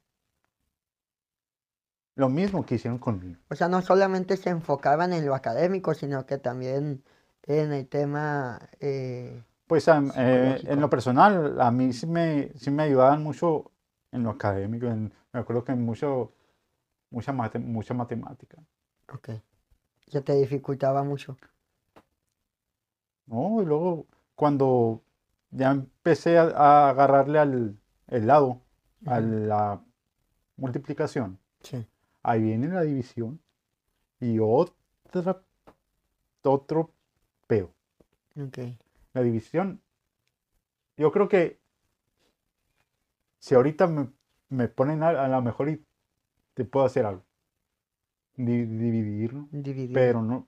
lo mismo que hicieron conmigo. O sea, no solamente se enfocaban en lo académico, sino que también en el tema... Eh, pues eh, en lo personal, a mí sí me, sí me ayudaban mucho en lo académico, me acuerdo que en mucho, mucha, mucha matemática. Ok. ¿Ya te dificultaba mucho? No, y luego cuando ya empecé a, agarrarle al lado, a la multiplicación, ahí viene la división y otra, otro pedo. La división, yo creo que si ahorita me, ponen a, a lo mejor te puedo hacer algo. Dividir, Dividir. Pero no,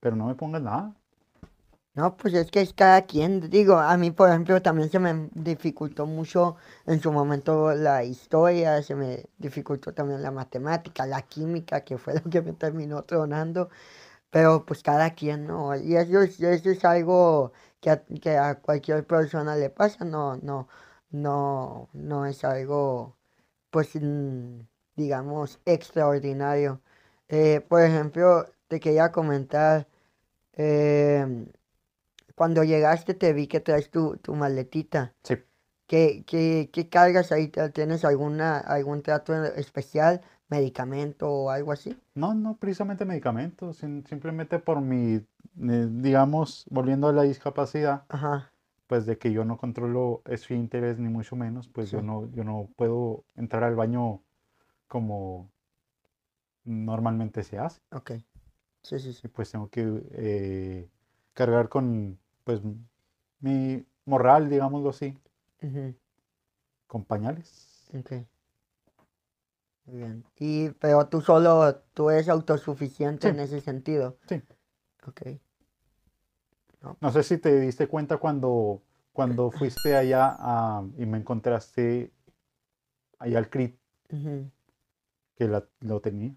pero no me pongas nada. No, pues es que es cada quien. Digo, a mí, por ejemplo, también se me dificultó mucho en su momento la historia, se me dificultó también la matemática, la química, que fue *laughs* lo que me terminó tronando. Pero pues cada quien, ¿no? Y eso, es algo que a, cualquier persona le pasa, no, no, no, no es algo, pues, mm, digamos, extraordinario. Eh, por ejemplo, te quería comentar... Eh, cuando llegaste te vi que traes tu, maletita. Sí. ¿Qué, qué, cargas ahí? ¿Tienes alguna, algún trato especial? ¿Medicamento o algo así? No, no precisamente medicamento, simplemente por mi, eh, digamos, volviendo a la discapacidad, Ajá. pues de que yo no controlo interés, ni mucho menos, pues yo, no, yo no puedo entrar al baño como normalmente se hace. Ok. Sí, sí, sí. Pues tengo que eh, cargar con pues mi moral, digámoslo así, con pañales. Bien. Y, pero tú solo, tú eres autosuficiente en ese sentido. Sí. Ok. No. sé si te diste cuenta cuando, cuando fuiste allá y me encontraste allá al CRIT, que lo tenía.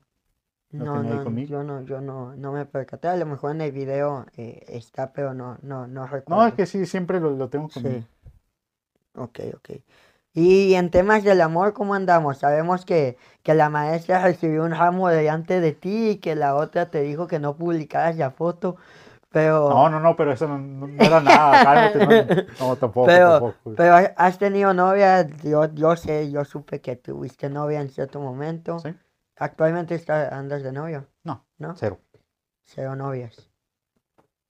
No, no, yo no, yo no, no me percaté. A lo mejor en el video eh, está, pero no, no, no recuerdo. No, es que sí, siempre lo, lo tengo conmigo. Sí. Ok, ok. Y en temas del amor, ¿cómo andamos? Sabemos que, que la maestra recibió un ramo delante de ti y que la otra te dijo que no publicaras la foto, pero... No, no, no, pero eso no, era nada, *laughs* cálmate, no, tampoco, pero, pues. Pero has tenido novia, yo, yo sé, yo supe que tuviste novia en cierto momento. Sí. ¿Actualmente está, andas de novio? No, Cero. Cero novias.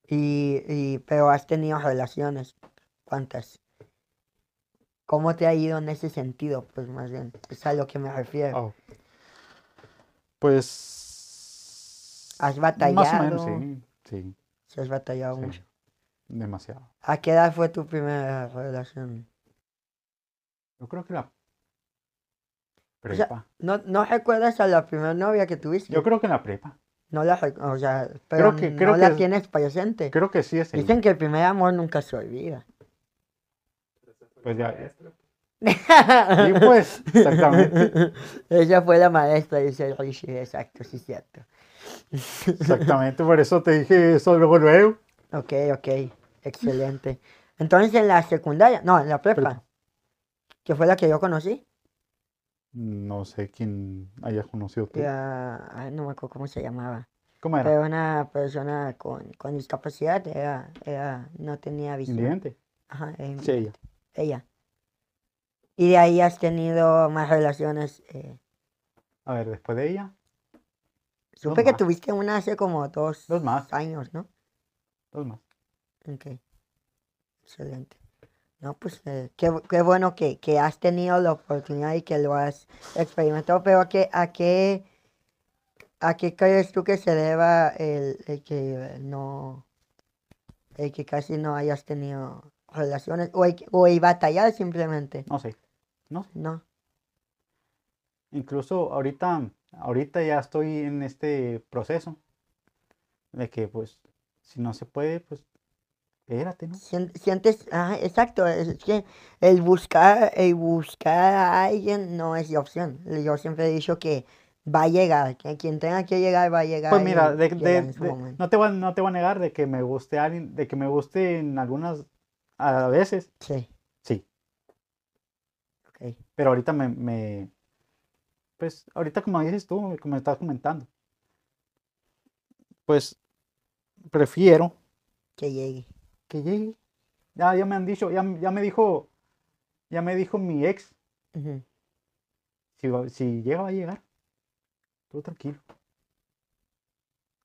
Y, pero has tenido relaciones. ¿Cuántas? ¿Cómo te ha ido en ese sentido? Pues más bien, es a lo que me refiero. Oh. Pues... ¿Has batallado? Más o menos, sí. sí. ¿Sí has batallado mucho? Demasiado. ¿A qué edad fue tu primera relación? Yo creo que la Prepa. ¿no, ¿No recuerdas a la primera novia que tuviste? Yo creo que en la prepa. No la, o sea, pero no la tienes presente. Creo que sí es. Dicen que el primer amor nunca se olvida. Pues ya. y *laughs* pues, exactamente. *laughs* Ella fue la maestra, dice Richie, exacto, sí, cierto. exactamente, por eso te dije eso luego, luego. Ok, ok, excelente. Entonces en la secundaria, no, en la prepa. que fue la que yo conocí. No sé quién haya conocido tú. no me acuerdo cómo se llamaba. ¿Cómo era? Pero una persona con, discapacidad, era, era, no tenía visión. Ajá, ella. Ella. ¿Y de ahí has tenido más relaciones? Eh, A ver, después de ella. Supe que tuviste una hace como dos, más. años, ¿no? Dos más. Ok. Excelente. No, pues eh, qué, bueno que, has tenido la oportunidad y que lo has experimentado, pero ¿a qué, a qué, a qué crees tú que se deba el, que no, el que casi no hayas tenido relaciones o, el, o batallar simplemente? No sé, no. No. Incluso ahorita, ahorita ya estoy en este proceso de que pues si no se puede, pues Espérate, ¿no? Sientes, ah exacto, es que el buscar, el buscar a alguien no es la opción. Yo siempre he dicho que va a llegar, que quien tenga que llegar va a llegar. Pues mira, no, te voy, a negar de que me guste alguien, de que me guste en algunas, a veces. Sí. Sí. Pero ahorita me, me pues ahorita como dices tú, como estás comentando, pues prefiero que llegue que llegue. Ya, ya me han dicho, ya, me dijo, ya me dijo mi ex. si, llega, va a llegar. Todo tranquilo.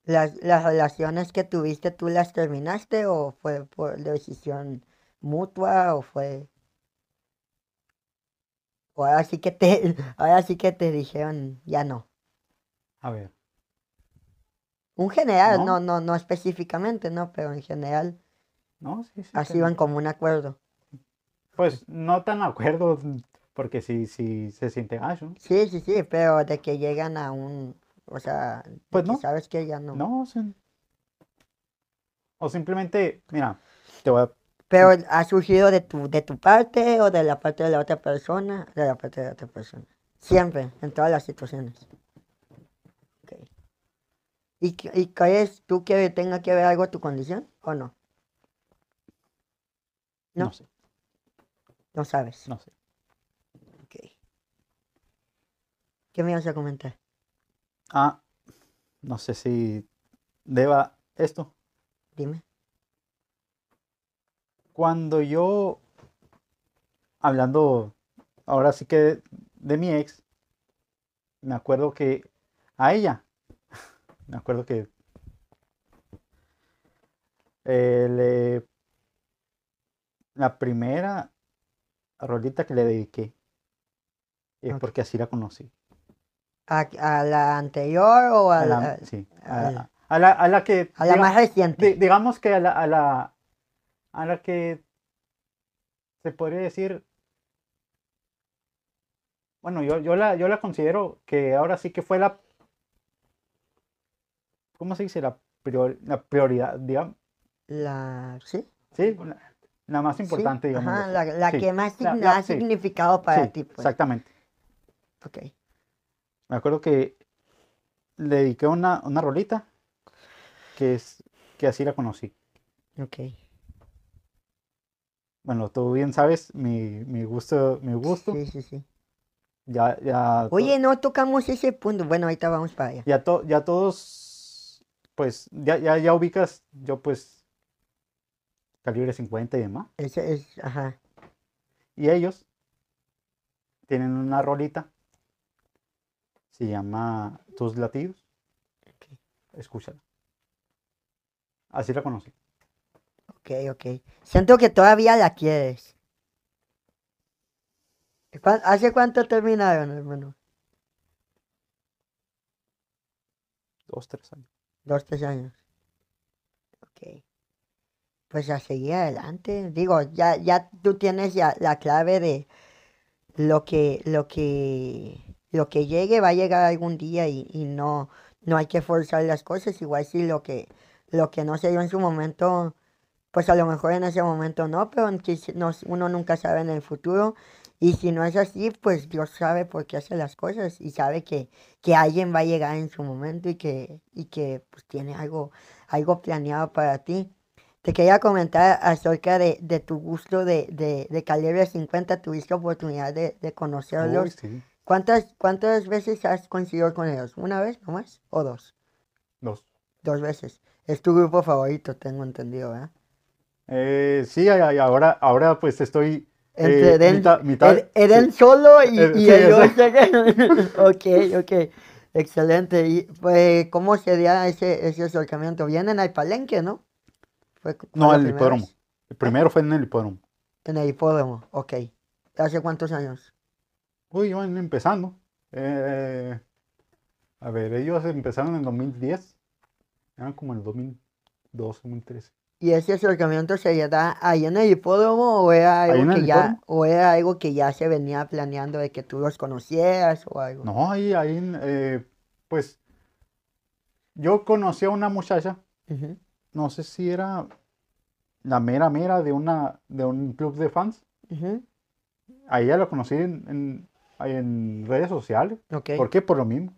Las, relaciones que tuviste tú las terminaste o fue por decisión mutua o fue... O ahora sí que te, *laughs* que te dijeron, ya no. A ver. Un general, no, no, no, no específicamente, ¿no? Pero en general no, sí, sí. Así van como un acuerdo. Pues no tan acuerdo, porque si sí se siente ¿no? Sí, sí, sí, pero de que llegan a un. O sea, pues no. sabes que ya no. No, O simplemente, mira, te voy a. Pero ha surgido de tu, de tu parte o de la parte de la otra persona, de la parte de la otra persona. Siempre, en todas las situaciones. ¿Y, ¿Y crees tú que tenga que ver algo tu condición o no? No, sé. No sabes. No sé. Ok. ¿Qué me vas a comentar? Ah, no sé si deba esto. Dime. Cuando yo, hablando ahora sí que de, mi ex, me acuerdo que a ella, *laughs* me acuerdo que eh, le la primera rolita que le dediqué. Es porque así la conocí. ¿A, la anterior o a, la, a, la, que... A la más reciente. digamos que a la, a la... A la que... Se podría decir... Bueno, yo, yo, la, yo la considero que ahora sí que fue la... ¿Cómo se dice? La, la prioridad, digamos. La... Sí. Sí, la más importante, digamos. la, que más ha significado para ti. Pues. Exactamente. Ok. Me acuerdo que le dediqué una, una rolita que es que así la conocí. Ok. Bueno, tú bien sabes mi, mi gusto, mi gusto. Sí, sí, sí. Ya, ya. Oye, no tocamos ese punto. Bueno, ahorita vamos para allá. Ya, to, ya todos, pues, ya, ya, ya ubicas, yo pues calibre 50 y demás. Ese es, ajá. Y ellos tienen una rolita. Se llama Tus Latidos. Escúchala. Así la conocí. Ok, ok. Siento que todavía la quieres. ¿Hace cuánto terminaron, hermano? Dos, tres años. Dos, tres años. Ok pues a seguir adelante. Digo, ya, ya tú tienes ya la clave de lo que, lo que, lo que llegue va a llegar algún día y, no, no hay que forzar las cosas. Igual si lo que, lo que no se dio en su momento, pues a lo mejor en ese momento no, pero uno nunca sabe en el futuro. Y si no es así, pues Dios sabe por qué hace las cosas y sabe que, que alguien va a llegar en su momento y que, y que pues, tiene algo, algo planeado para ti te quería comentar acerca de, tu gusto de, de, Calibre 50. Tuviste oportunidad de, conocerlos. ¿Cuántas, ¿Cuántas veces has coincidido con ellos? ¿Una vez nomás o dos? Dos. Dos veces. Es tu grupo favorito, tengo entendido, ¿verdad? Eh, sí, ahora, ahora pues estoy... Entre eh, mitad, er, solo y, eh, ellos. *laughs* ok, ok. Excelente. ¿Y pues, cómo sería ese, ese acercamiento? Vienen al palenque, ¿no? no, el hipódromo. El primero fue en el hipódromo. En el hipódromo, ok. ¿Hace cuántos años? Uy, iban empezando. Eh, a ver, ellos empezaron en 2010. Eran como en el 2012, 2013. ¿Y ese acercamiento se da ahí en el hipódromo o era, algo que ya, era algo que ya se venía planeando de que tú los conocieras o algo? No, ahí, ahí eh, pues yo conocí a una muchacha no sé si era la mera mera de, una, de un club de fans. ahí ya la conocí en, redes sociales. ¿Por qué? Por lo mismo.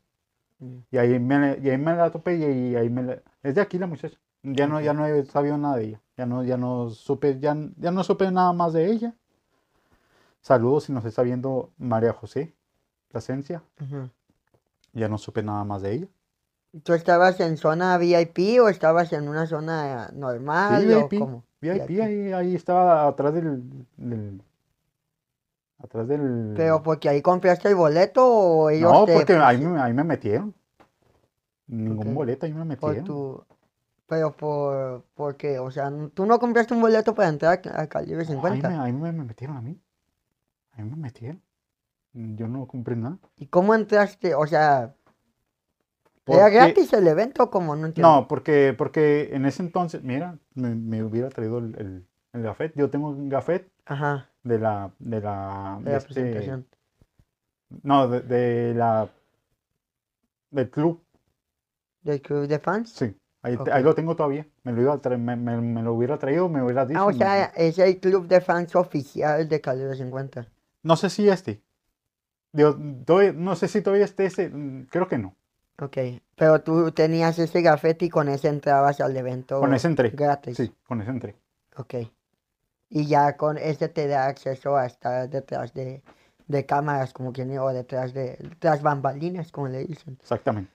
Mm. Y ahí me, la tope y ahí me la... Es de aquí la muchacha. Ya no, ya no he sabido nada de ella. Ya no, ya no supe, ya, ya no supe nada más de ella. Saludos si nos está viendo María José Plasencia. Ya no supe nada más de ella. ¿Tú estabas en zona VIP o estabas en una zona normal? o VIP. Cómo? VIP, Ahí, estaba atrás del, Atrás del. Pero porque ahí compraste el boleto o ellos. No, porque ahí me, ahí me metieron. Ningún boleto ahí me metieron. Por tu... Pero por. Porque, o sea, tú no compraste un boleto para entrar a calibre 50. Ahí me, ahí me metieron a mí. Ahí me metieron. Yo no compré nada. ¿Y cómo entraste? O sea, ¿Era gratis el evento como no entiendo? No, porque, porque en ese entonces, mira, me, hubiera traído el, el, gafet. Yo tengo un gafet de la... De la, este, presentación. No, de, la... del club. ¿Del club de fans? Sí. Ahí, lo tengo todavía. Me lo, iba me, me, lo hubiera traído, me hubiera dicho. Ah, o sea, es el club de fans oficial de calidad 50. No sé si este. no sé si todavía este, ese. Mm, creo que no. Ok, pero tú tenías ese gafete y con ese entrabas al evento. Con ese entré. Gratis. Sí, con ese entré. Ok. Y ya con ese te da acceso a estar detrás de, cámaras, como quien o detrás de las bambalinas, como le dicen. Exactamente.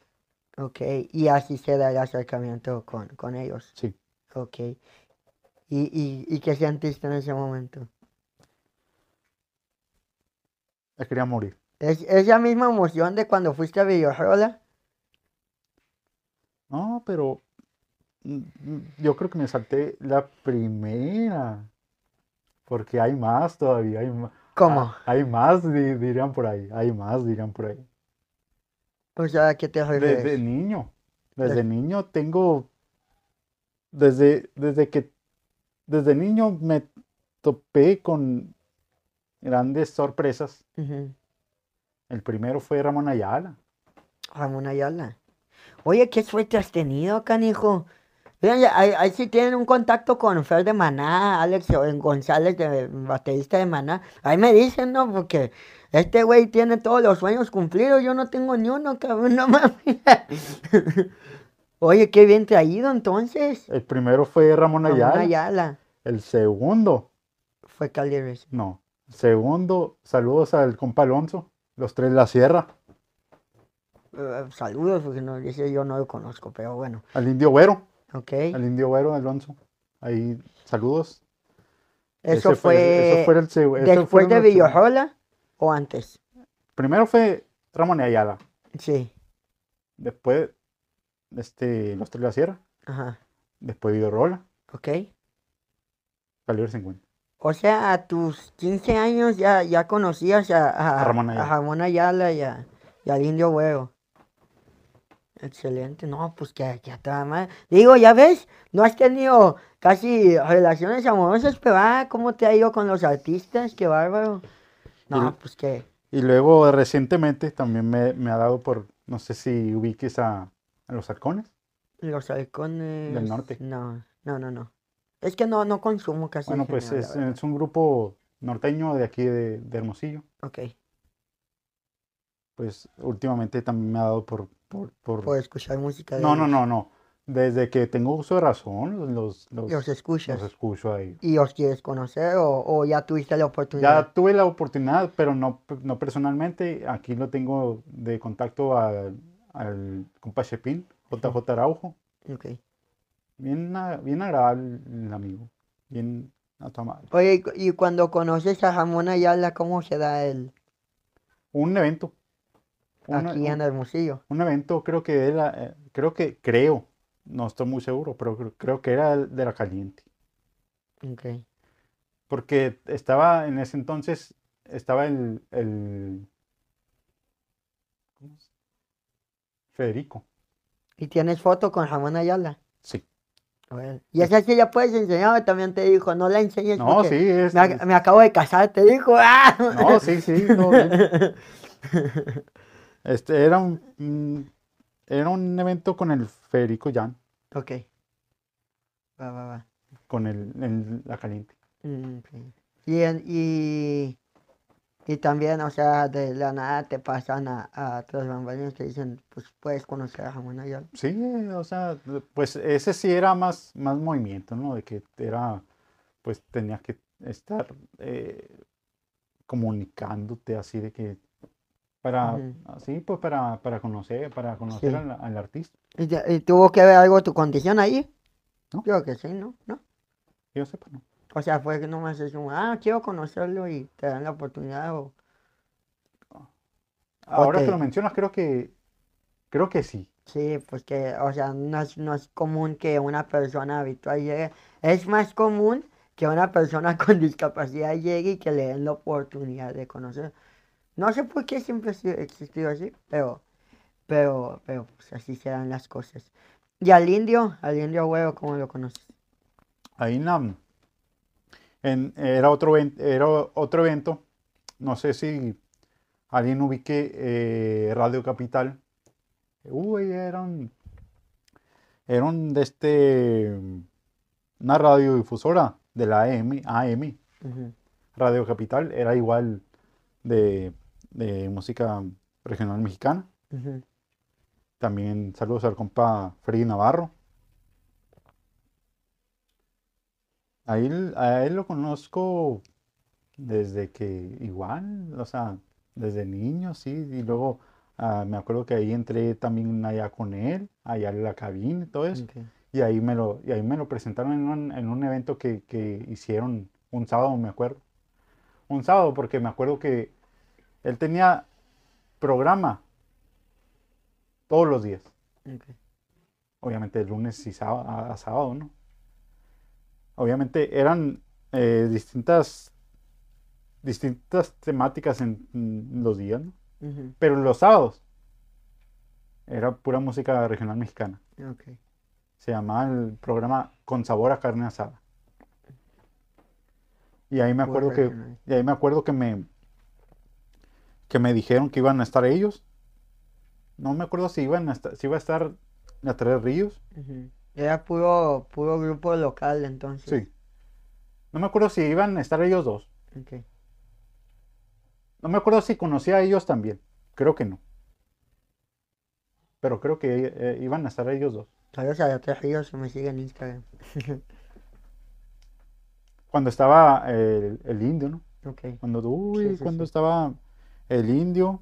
Ok, y así se da el acercamiento con, ellos. Sí. Ok. ¿Y, y, y qué sentiste en ese momento? Me quería morir. Es, es la misma emoción de cuando fuiste a Villarrola no, pero mm, mm, yo creo que me salté la primera. Porque hay más todavía, hay ¿Cómo? Ah, hay más, dirían por ahí. Hay más, dirían por ahí. Pues ya, ¿qué te refieres? Desde niño. Desde niño tengo. Desde, desde que. Desde niño me topé con grandes sorpresas. El primero fue Ramón Ayala. Ramón Ayala. Oye, ¿qué suerte has tenido, canijo? Vean, ahí, sí tienen un contacto con Fer de Maná, Alex González, baterista de Maná. Ahí me dicen, ¿no? Porque este güey tiene todos los sueños cumplidos, yo no tengo ni uno, cabrón, no *laughs* mames. Oye, qué bien traído entonces. El primero fue Ramón Ayala. Ramón Ayala. El segundo. Fue Calderes. No. Segundo, saludos al compa Alonso, los tres de la sierra. Eh, saludos, porque no, yo no lo conozco, pero bueno. Al indio güero. Ok. Al indio güero, Alonso. Ahí, saludos. Eso fue, eso fue el, después de Villarrola o antes. Primero fue Ramón Ayala. Sí. Después, este, Los Tres de la Sierra. Ajá. Después Villarrola Ok. el 50. O sea, a tus 15 años ya, ya conocías a, a, Ramón Ayala, y, al Indio Güero Excelente, no, pues que, que a Digo, ya ves, no has tenido casi relaciones amorosas, pero ah, ¿cómo te ha ido con los artistas? Qué bárbaro. No, pues que. Y luego recientemente también me, ha dado por, no sé si ubiques a, los halcones. Los halcones. Del norte. No, no, no, no. Es que no, no consumo casi. Bueno, pues es, un grupo norteño de aquí de, de Hermosillo. Ok. Pues últimamente también me ha dado por por, escuchar música. De no, no, no, no. Desde que tengo uso de razón, los, escucho ahí. ¿Y os quieres conocer o, ya tuviste la oportunidad? Ya tuve la oportunidad, pero no, no personalmente. Aquí lo tengo de contacto al, al compa Shepin, JJ Araujo. Bien, ah, bien agradable el amigo. Bien a Oye, y cuando conoces a y habla, ¿cómo se da él? Un evento aquí en Hermosillo. Un, evento, creo que era, eh, creo que, creo, no estoy muy seguro, pero creo, que era de la caliente. Ok. Porque estaba, en ese entonces, estaba el, ¿cómo es? Federico. ¿Y tienes foto con Ramón Ayala? Sí. y esa sí ya puedes enseñar, también te dijo, no la enseñes. No, sí, es... me, acabo de casar, te dijo. ¡Ah! No, sí, sí. *laughs* Este era un, mm, era un evento con el Federico Jan. Ok. Va, va, va. Con el, el la caliente. Bien, mm, Y, y, también, o sea, de la nada te pasan a, a otros bambalinos que dicen, pues puedes conocer a Jamón Ayala. Sí, o sea, pues ese sí era más, más movimiento, ¿no? De que era, pues tenía que estar eh, comunicándote así de que para, sí, pues para, para, conocer, para conocer al, artista. ¿Y, tuvo que ver algo tu condición ahí? ¿No? Creo que sí, ¿no? ¿No? Yo sepa, no. O sea, fue que no me es un, ah, quiero conocerlo y te dan la oportunidad ah, Ahora que lo mencionas, creo que, creo que sí. Sí, pues que, o sea, no es, no es común que una persona habitual llegue. Es más común que una persona *laughs* con discapacidad llegue y que le den la oportunidad de conocer. No sé por qué siempre ha existido así, pero, pero, pero pues, así se dan las cosas. Y al indio, al indio huevo, ¿cómo lo conoces? Ahí en, en, era, otro, era otro evento, no sé si alguien ubique eh, Radio Capital. Uy, eran, eran de este, una radiodifusora de la AM, AM. Radio Capital era igual de de música regional mexicana. También saludos al compa Freddy Navarro. A él, lo conozco desde que igual, o sea, desde niño, sí, y luego ah, me acuerdo que ahí entré también allá con él, allá en la cabina y todo eso, y, ahí me lo, y ahí me lo presentaron en un, evento que, que, hicieron un sábado, me acuerdo, un sábado, porque me acuerdo que él tenía programa todos los días. Obviamente lunes y sábado, a, sábado, ¿no? Obviamente eran eh, distintas, distintas temáticas en, los días, ¿no? Pero los sábados era pura música regional mexicana. Se llamaba el programa Con sabor a carne asada. Y ahí me acuerdo que, y ahí me acuerdo que me, que me dijeron que iban a estar ellos. No me acuerdo si iban a estar, si iba a estar a Tres Ríos. ya pudo Era puro, grupo local entonces. Sí. No me acuerdo si iban a estar ellos dos. No me acuerdo si conocía a ellos también. Creo que no. Pero creo que eh, iban a estar ellos dos. a Tres Ríos me siguen en Instagram. *laughs* cuando estaba el, indio, ¿no? Cuando, uy, cuando estaba el indio.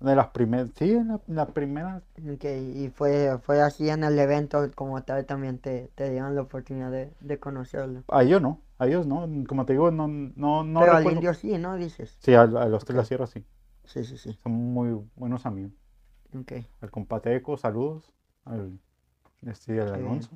De las primeras, sí, en las primeras. y fue, fue así en el evento como tal también te, dieron la oportunidad de, conocerlo. A ellos no, a ellos no, como te digo, no, no, no. Pero al indio sí, ¿no? Dices. Sí, a, los okay. la sí. Sí, sí, sí. Son muy buenos amigos. Ok. Al compateco, saludos. Al, este, al Alonso.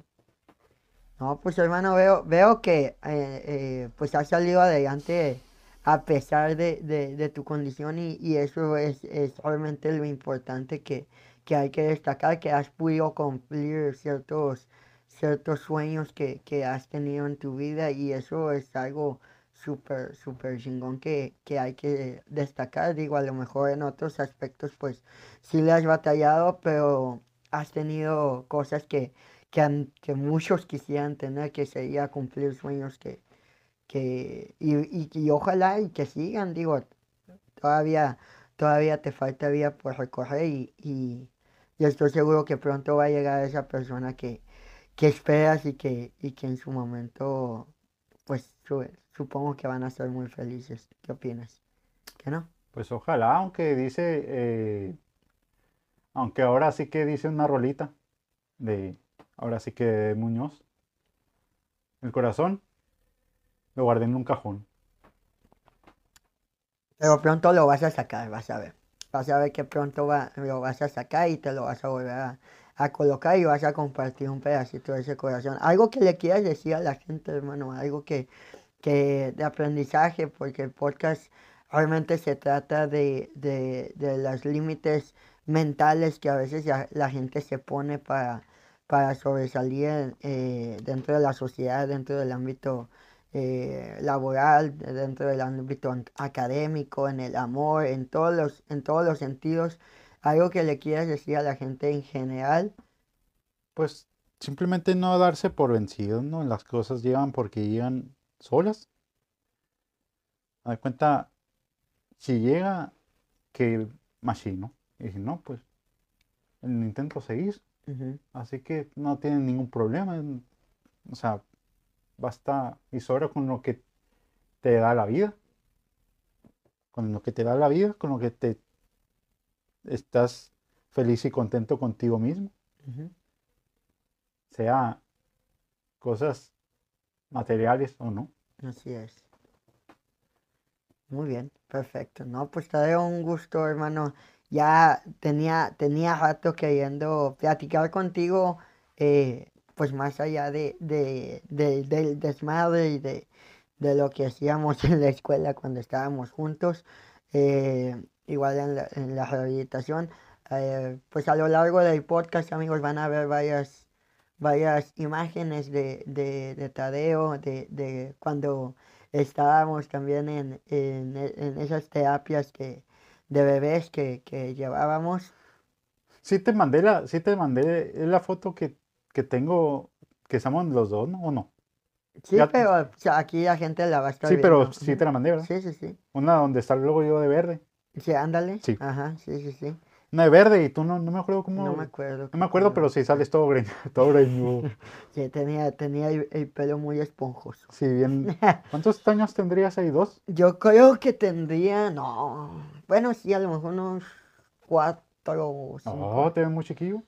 No, pues hermano, veo, veo que eh, eh, pues ha salido adelante a pesar de, tu condición y, eso es, es, obviamente lo importante que, hay que destacar, que has podido cumplir ciertos, ciertos sueños que, has tenido en tu vida y eso es algo súper, súper chingón que, hay que destacar. Digo, a lo mejor en otros aspectos, pues sí le has batallado, pero has tenido cosas que, que, que muchos quisieran tener, que sería cumplir sueños que, que y, y, ojalá y que sigan, digo, todavía, todavía te falta vida por recorrer y, y, estoy seguro que pronto va a llegar esa persona que, esperas y que, y que en su momento, pues supongo que van a ser muy felices. ¿Qué opinas? ¿Que no? Pues ojalá, aunque dice, eh, aunque ahora sí que dice una rolita de, ahora sí que Muñoz, el corazón lo guardé en un cajón. Pero pronto lo vas a sacar, vas a ver. Vas a ver que pronto lo vas a sacar y te lo vas a volver a, colocar y vas a compartir un pedacito de ese corazón. Algo que le quieras decir a la gente, hermano, algo que, de aprendizaje, porque el podcast realmente se trata de, de, de los límites mentales que a veces la, gente se pone para, para sobresalir eh, dentro de la sociedad, dentro del ámbito eh, laboral, eh, dentro del ámbito académico, en el amor, en todos los, en todos los sentidos. ¿Algo que le quieras decir a la gente en general? Pues simplemente no darse por vencido, ¿no? Las cosas llegan porque llegan solas. A cuenta, si llega que machino, y si no, pues el intento seguir. Así que no tienen ningún problema. O sea, basta y sobra con lo que te da la vida. Con lo que te da la vida, con lo que te estás feliz y contento contigo mismo. Sea cosas materiales o no. Así es. Muy bien, perfecto. No, pues te da un gusto, hermano. Ya tenía, tenía rato queriendo platicar contigo eh, pues más allá de, del desmadre y de, lo que hacíamos *laughs* en la escuela cuando estábamos juntos, eh, igual en la, rehabilitación, eh, pues a lo largo del podcast, amigos, van a ver varias, varias imágenes de, de, Tadeo, de, cuando estábamos también en, en, esas terapias que, de bebés que, llevábamos. Sí te mandé la, sí te mandé la foto que que tengo, que estamos los dos, ¿no? ¿O no? Sí, pero aquí la gente la va a estar Sí, pero sí te la mandé, ¿verdad? Sí, sí, sí. Una donde sale luego yo de verde. Sí, ándale. Sí. Ajá, sí, sí, sí. Una de verde y tú no, no me acuerdo cómo. No me acuerdo. No me acuerdo, pero sí sales todo *laughs* greñudo. Todo *laughs* sí, tenía, tenía el, pelo muy esponjoso. Sí, bien. *laughs* ¿Cuántos años tendrías ahí? ¿Dos? Yo creo que tendría, no. Bueno, sí, a lo mejor unos cuatro o cinco. Oh, te ves muy chiquillo.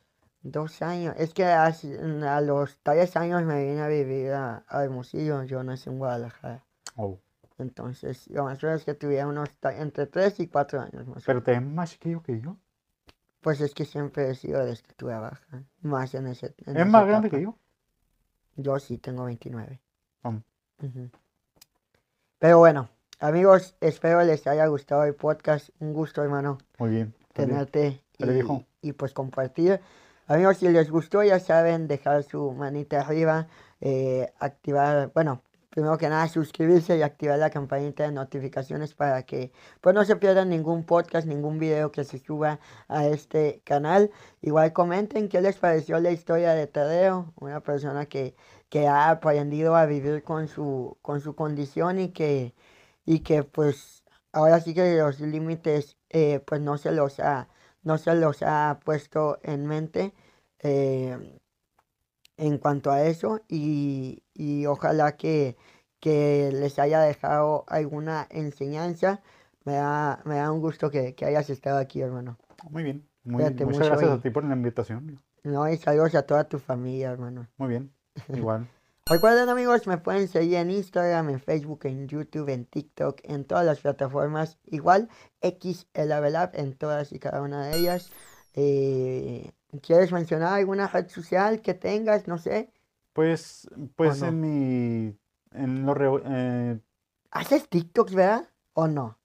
Dos años. Es que mm, a, los tres años me vine a vivir a, Hermosillo. Yo nací en Guadalajara. Oh. Entonces, lo más o es que tuviera unos entre tres y cuatro años más. ¿Pero te ves más yo que yo? Pues es que siempre he sido de escritura baja. Más en ese. ¿Es más grande que yo? Yo sí, tengo 29. Pero bueno, amigos, espero les haya gustado el podcast. Un gusto, hermano. Muy bien. Tenerte. y pues compartir. Amigos, si les gustó, ya saben, dejar su manita arriba, eh, activar, bueno, primero que nada suscribirse y activar la campanita de notificaciones para que pues no se pierdan ningún podcast, ningún video que se suba a este canal. Igual comenten qué les pareció la historia de Tadeo, una persona que, que ha aprendido a vivir con su, con su condición y que, y que pues ahora sí que los límites eh, pues no se los ha no se los ha puesto en mente em, en cuanto a eso y, y ojalá que, les haya dejado alguna enseñanza. Me da, me da un gusto que, hayas estado aquí, hermano. Muy bien. muchas gracias a ti por la invitación. No, y saludos a toda tu familia, hermano. Muy bien, *laughs* igual. Recuerden amigos, me pueden seguir en Instagram, en Facebook, en YouTube, en TikTok, en todas las plataformas. Igual, X en todas y cada una de ellas. Eh, ¿Quieres mencionar alguna red social que tengas? No sé. Pues, pues en mi... En los eh, ¿Haces TikToks, verdad? ¿O no?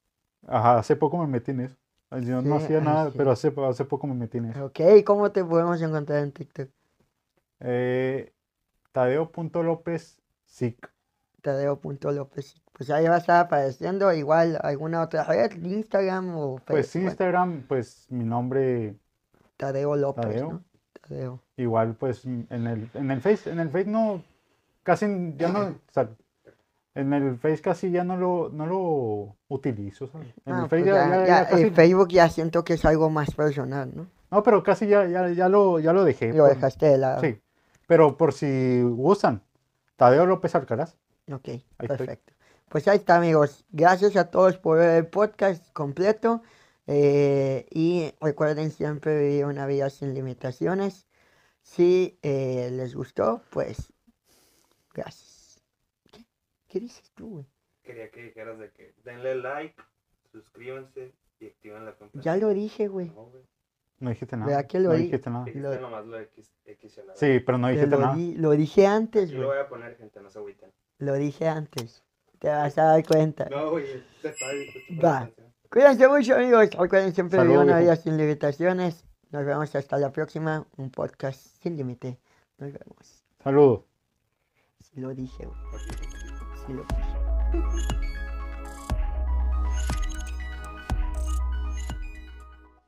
Ajá, hace poco me metí en eso. Yo no hacía nada, pero hace, hace poco me metí en eso. Ok, ¿cómo te podemos encontrar en TikTok? Eh, Tadeo.lópez.sic SIC. Tadeo.lópez. Pues ahí va a estar apareciendo igual alguna otra red, Instagram o pues Facebook. Pues Instagram, pues mi nombre. Tadeo López. Tadeo. Igual pues en el, en el Face, en el Face no, casi ya no, o sea, en el Face casi ya no lo, lo utilizo, En el, ah, pues ya, eh, Facebook ya siento que es algo más personal, ¿no? No, pero casi ya, ya, lo, ya lo dejé. Lo dejaste de lado. Sí. Pero por si gustan, Tadeo López Alcaraz. Ok, perfecto. Pues ahí está, amigos. Gracias a todos por ver el podcast completo. Eh, y recuerden siempre vivir una vida sin limitaciones. Si eh, les gustó, pues gracias. ¿Qué, dices tú, güey? Quería que dijeras de que denle like, suscríbanse y activen la campanita. Ya lo dije, güey. No dijiste nada. ¿Verdad que lo no dijiste nada. lo... Sí, pero no dijiste nada. lo dije antes, Yo Lo voy a poner, gente, no se agüiten. Lo dije antes. Te vas a dar cuenta. No, güey, te está Va. Cuídense mucho, amigos. Recuerden siempre vivir una vida sin limitaciones. Nos vemos hasta la próxima. Un podcast sin límite. Nos vemos. Saludos. sí lo dije, güey. sí lo dije. *laughs*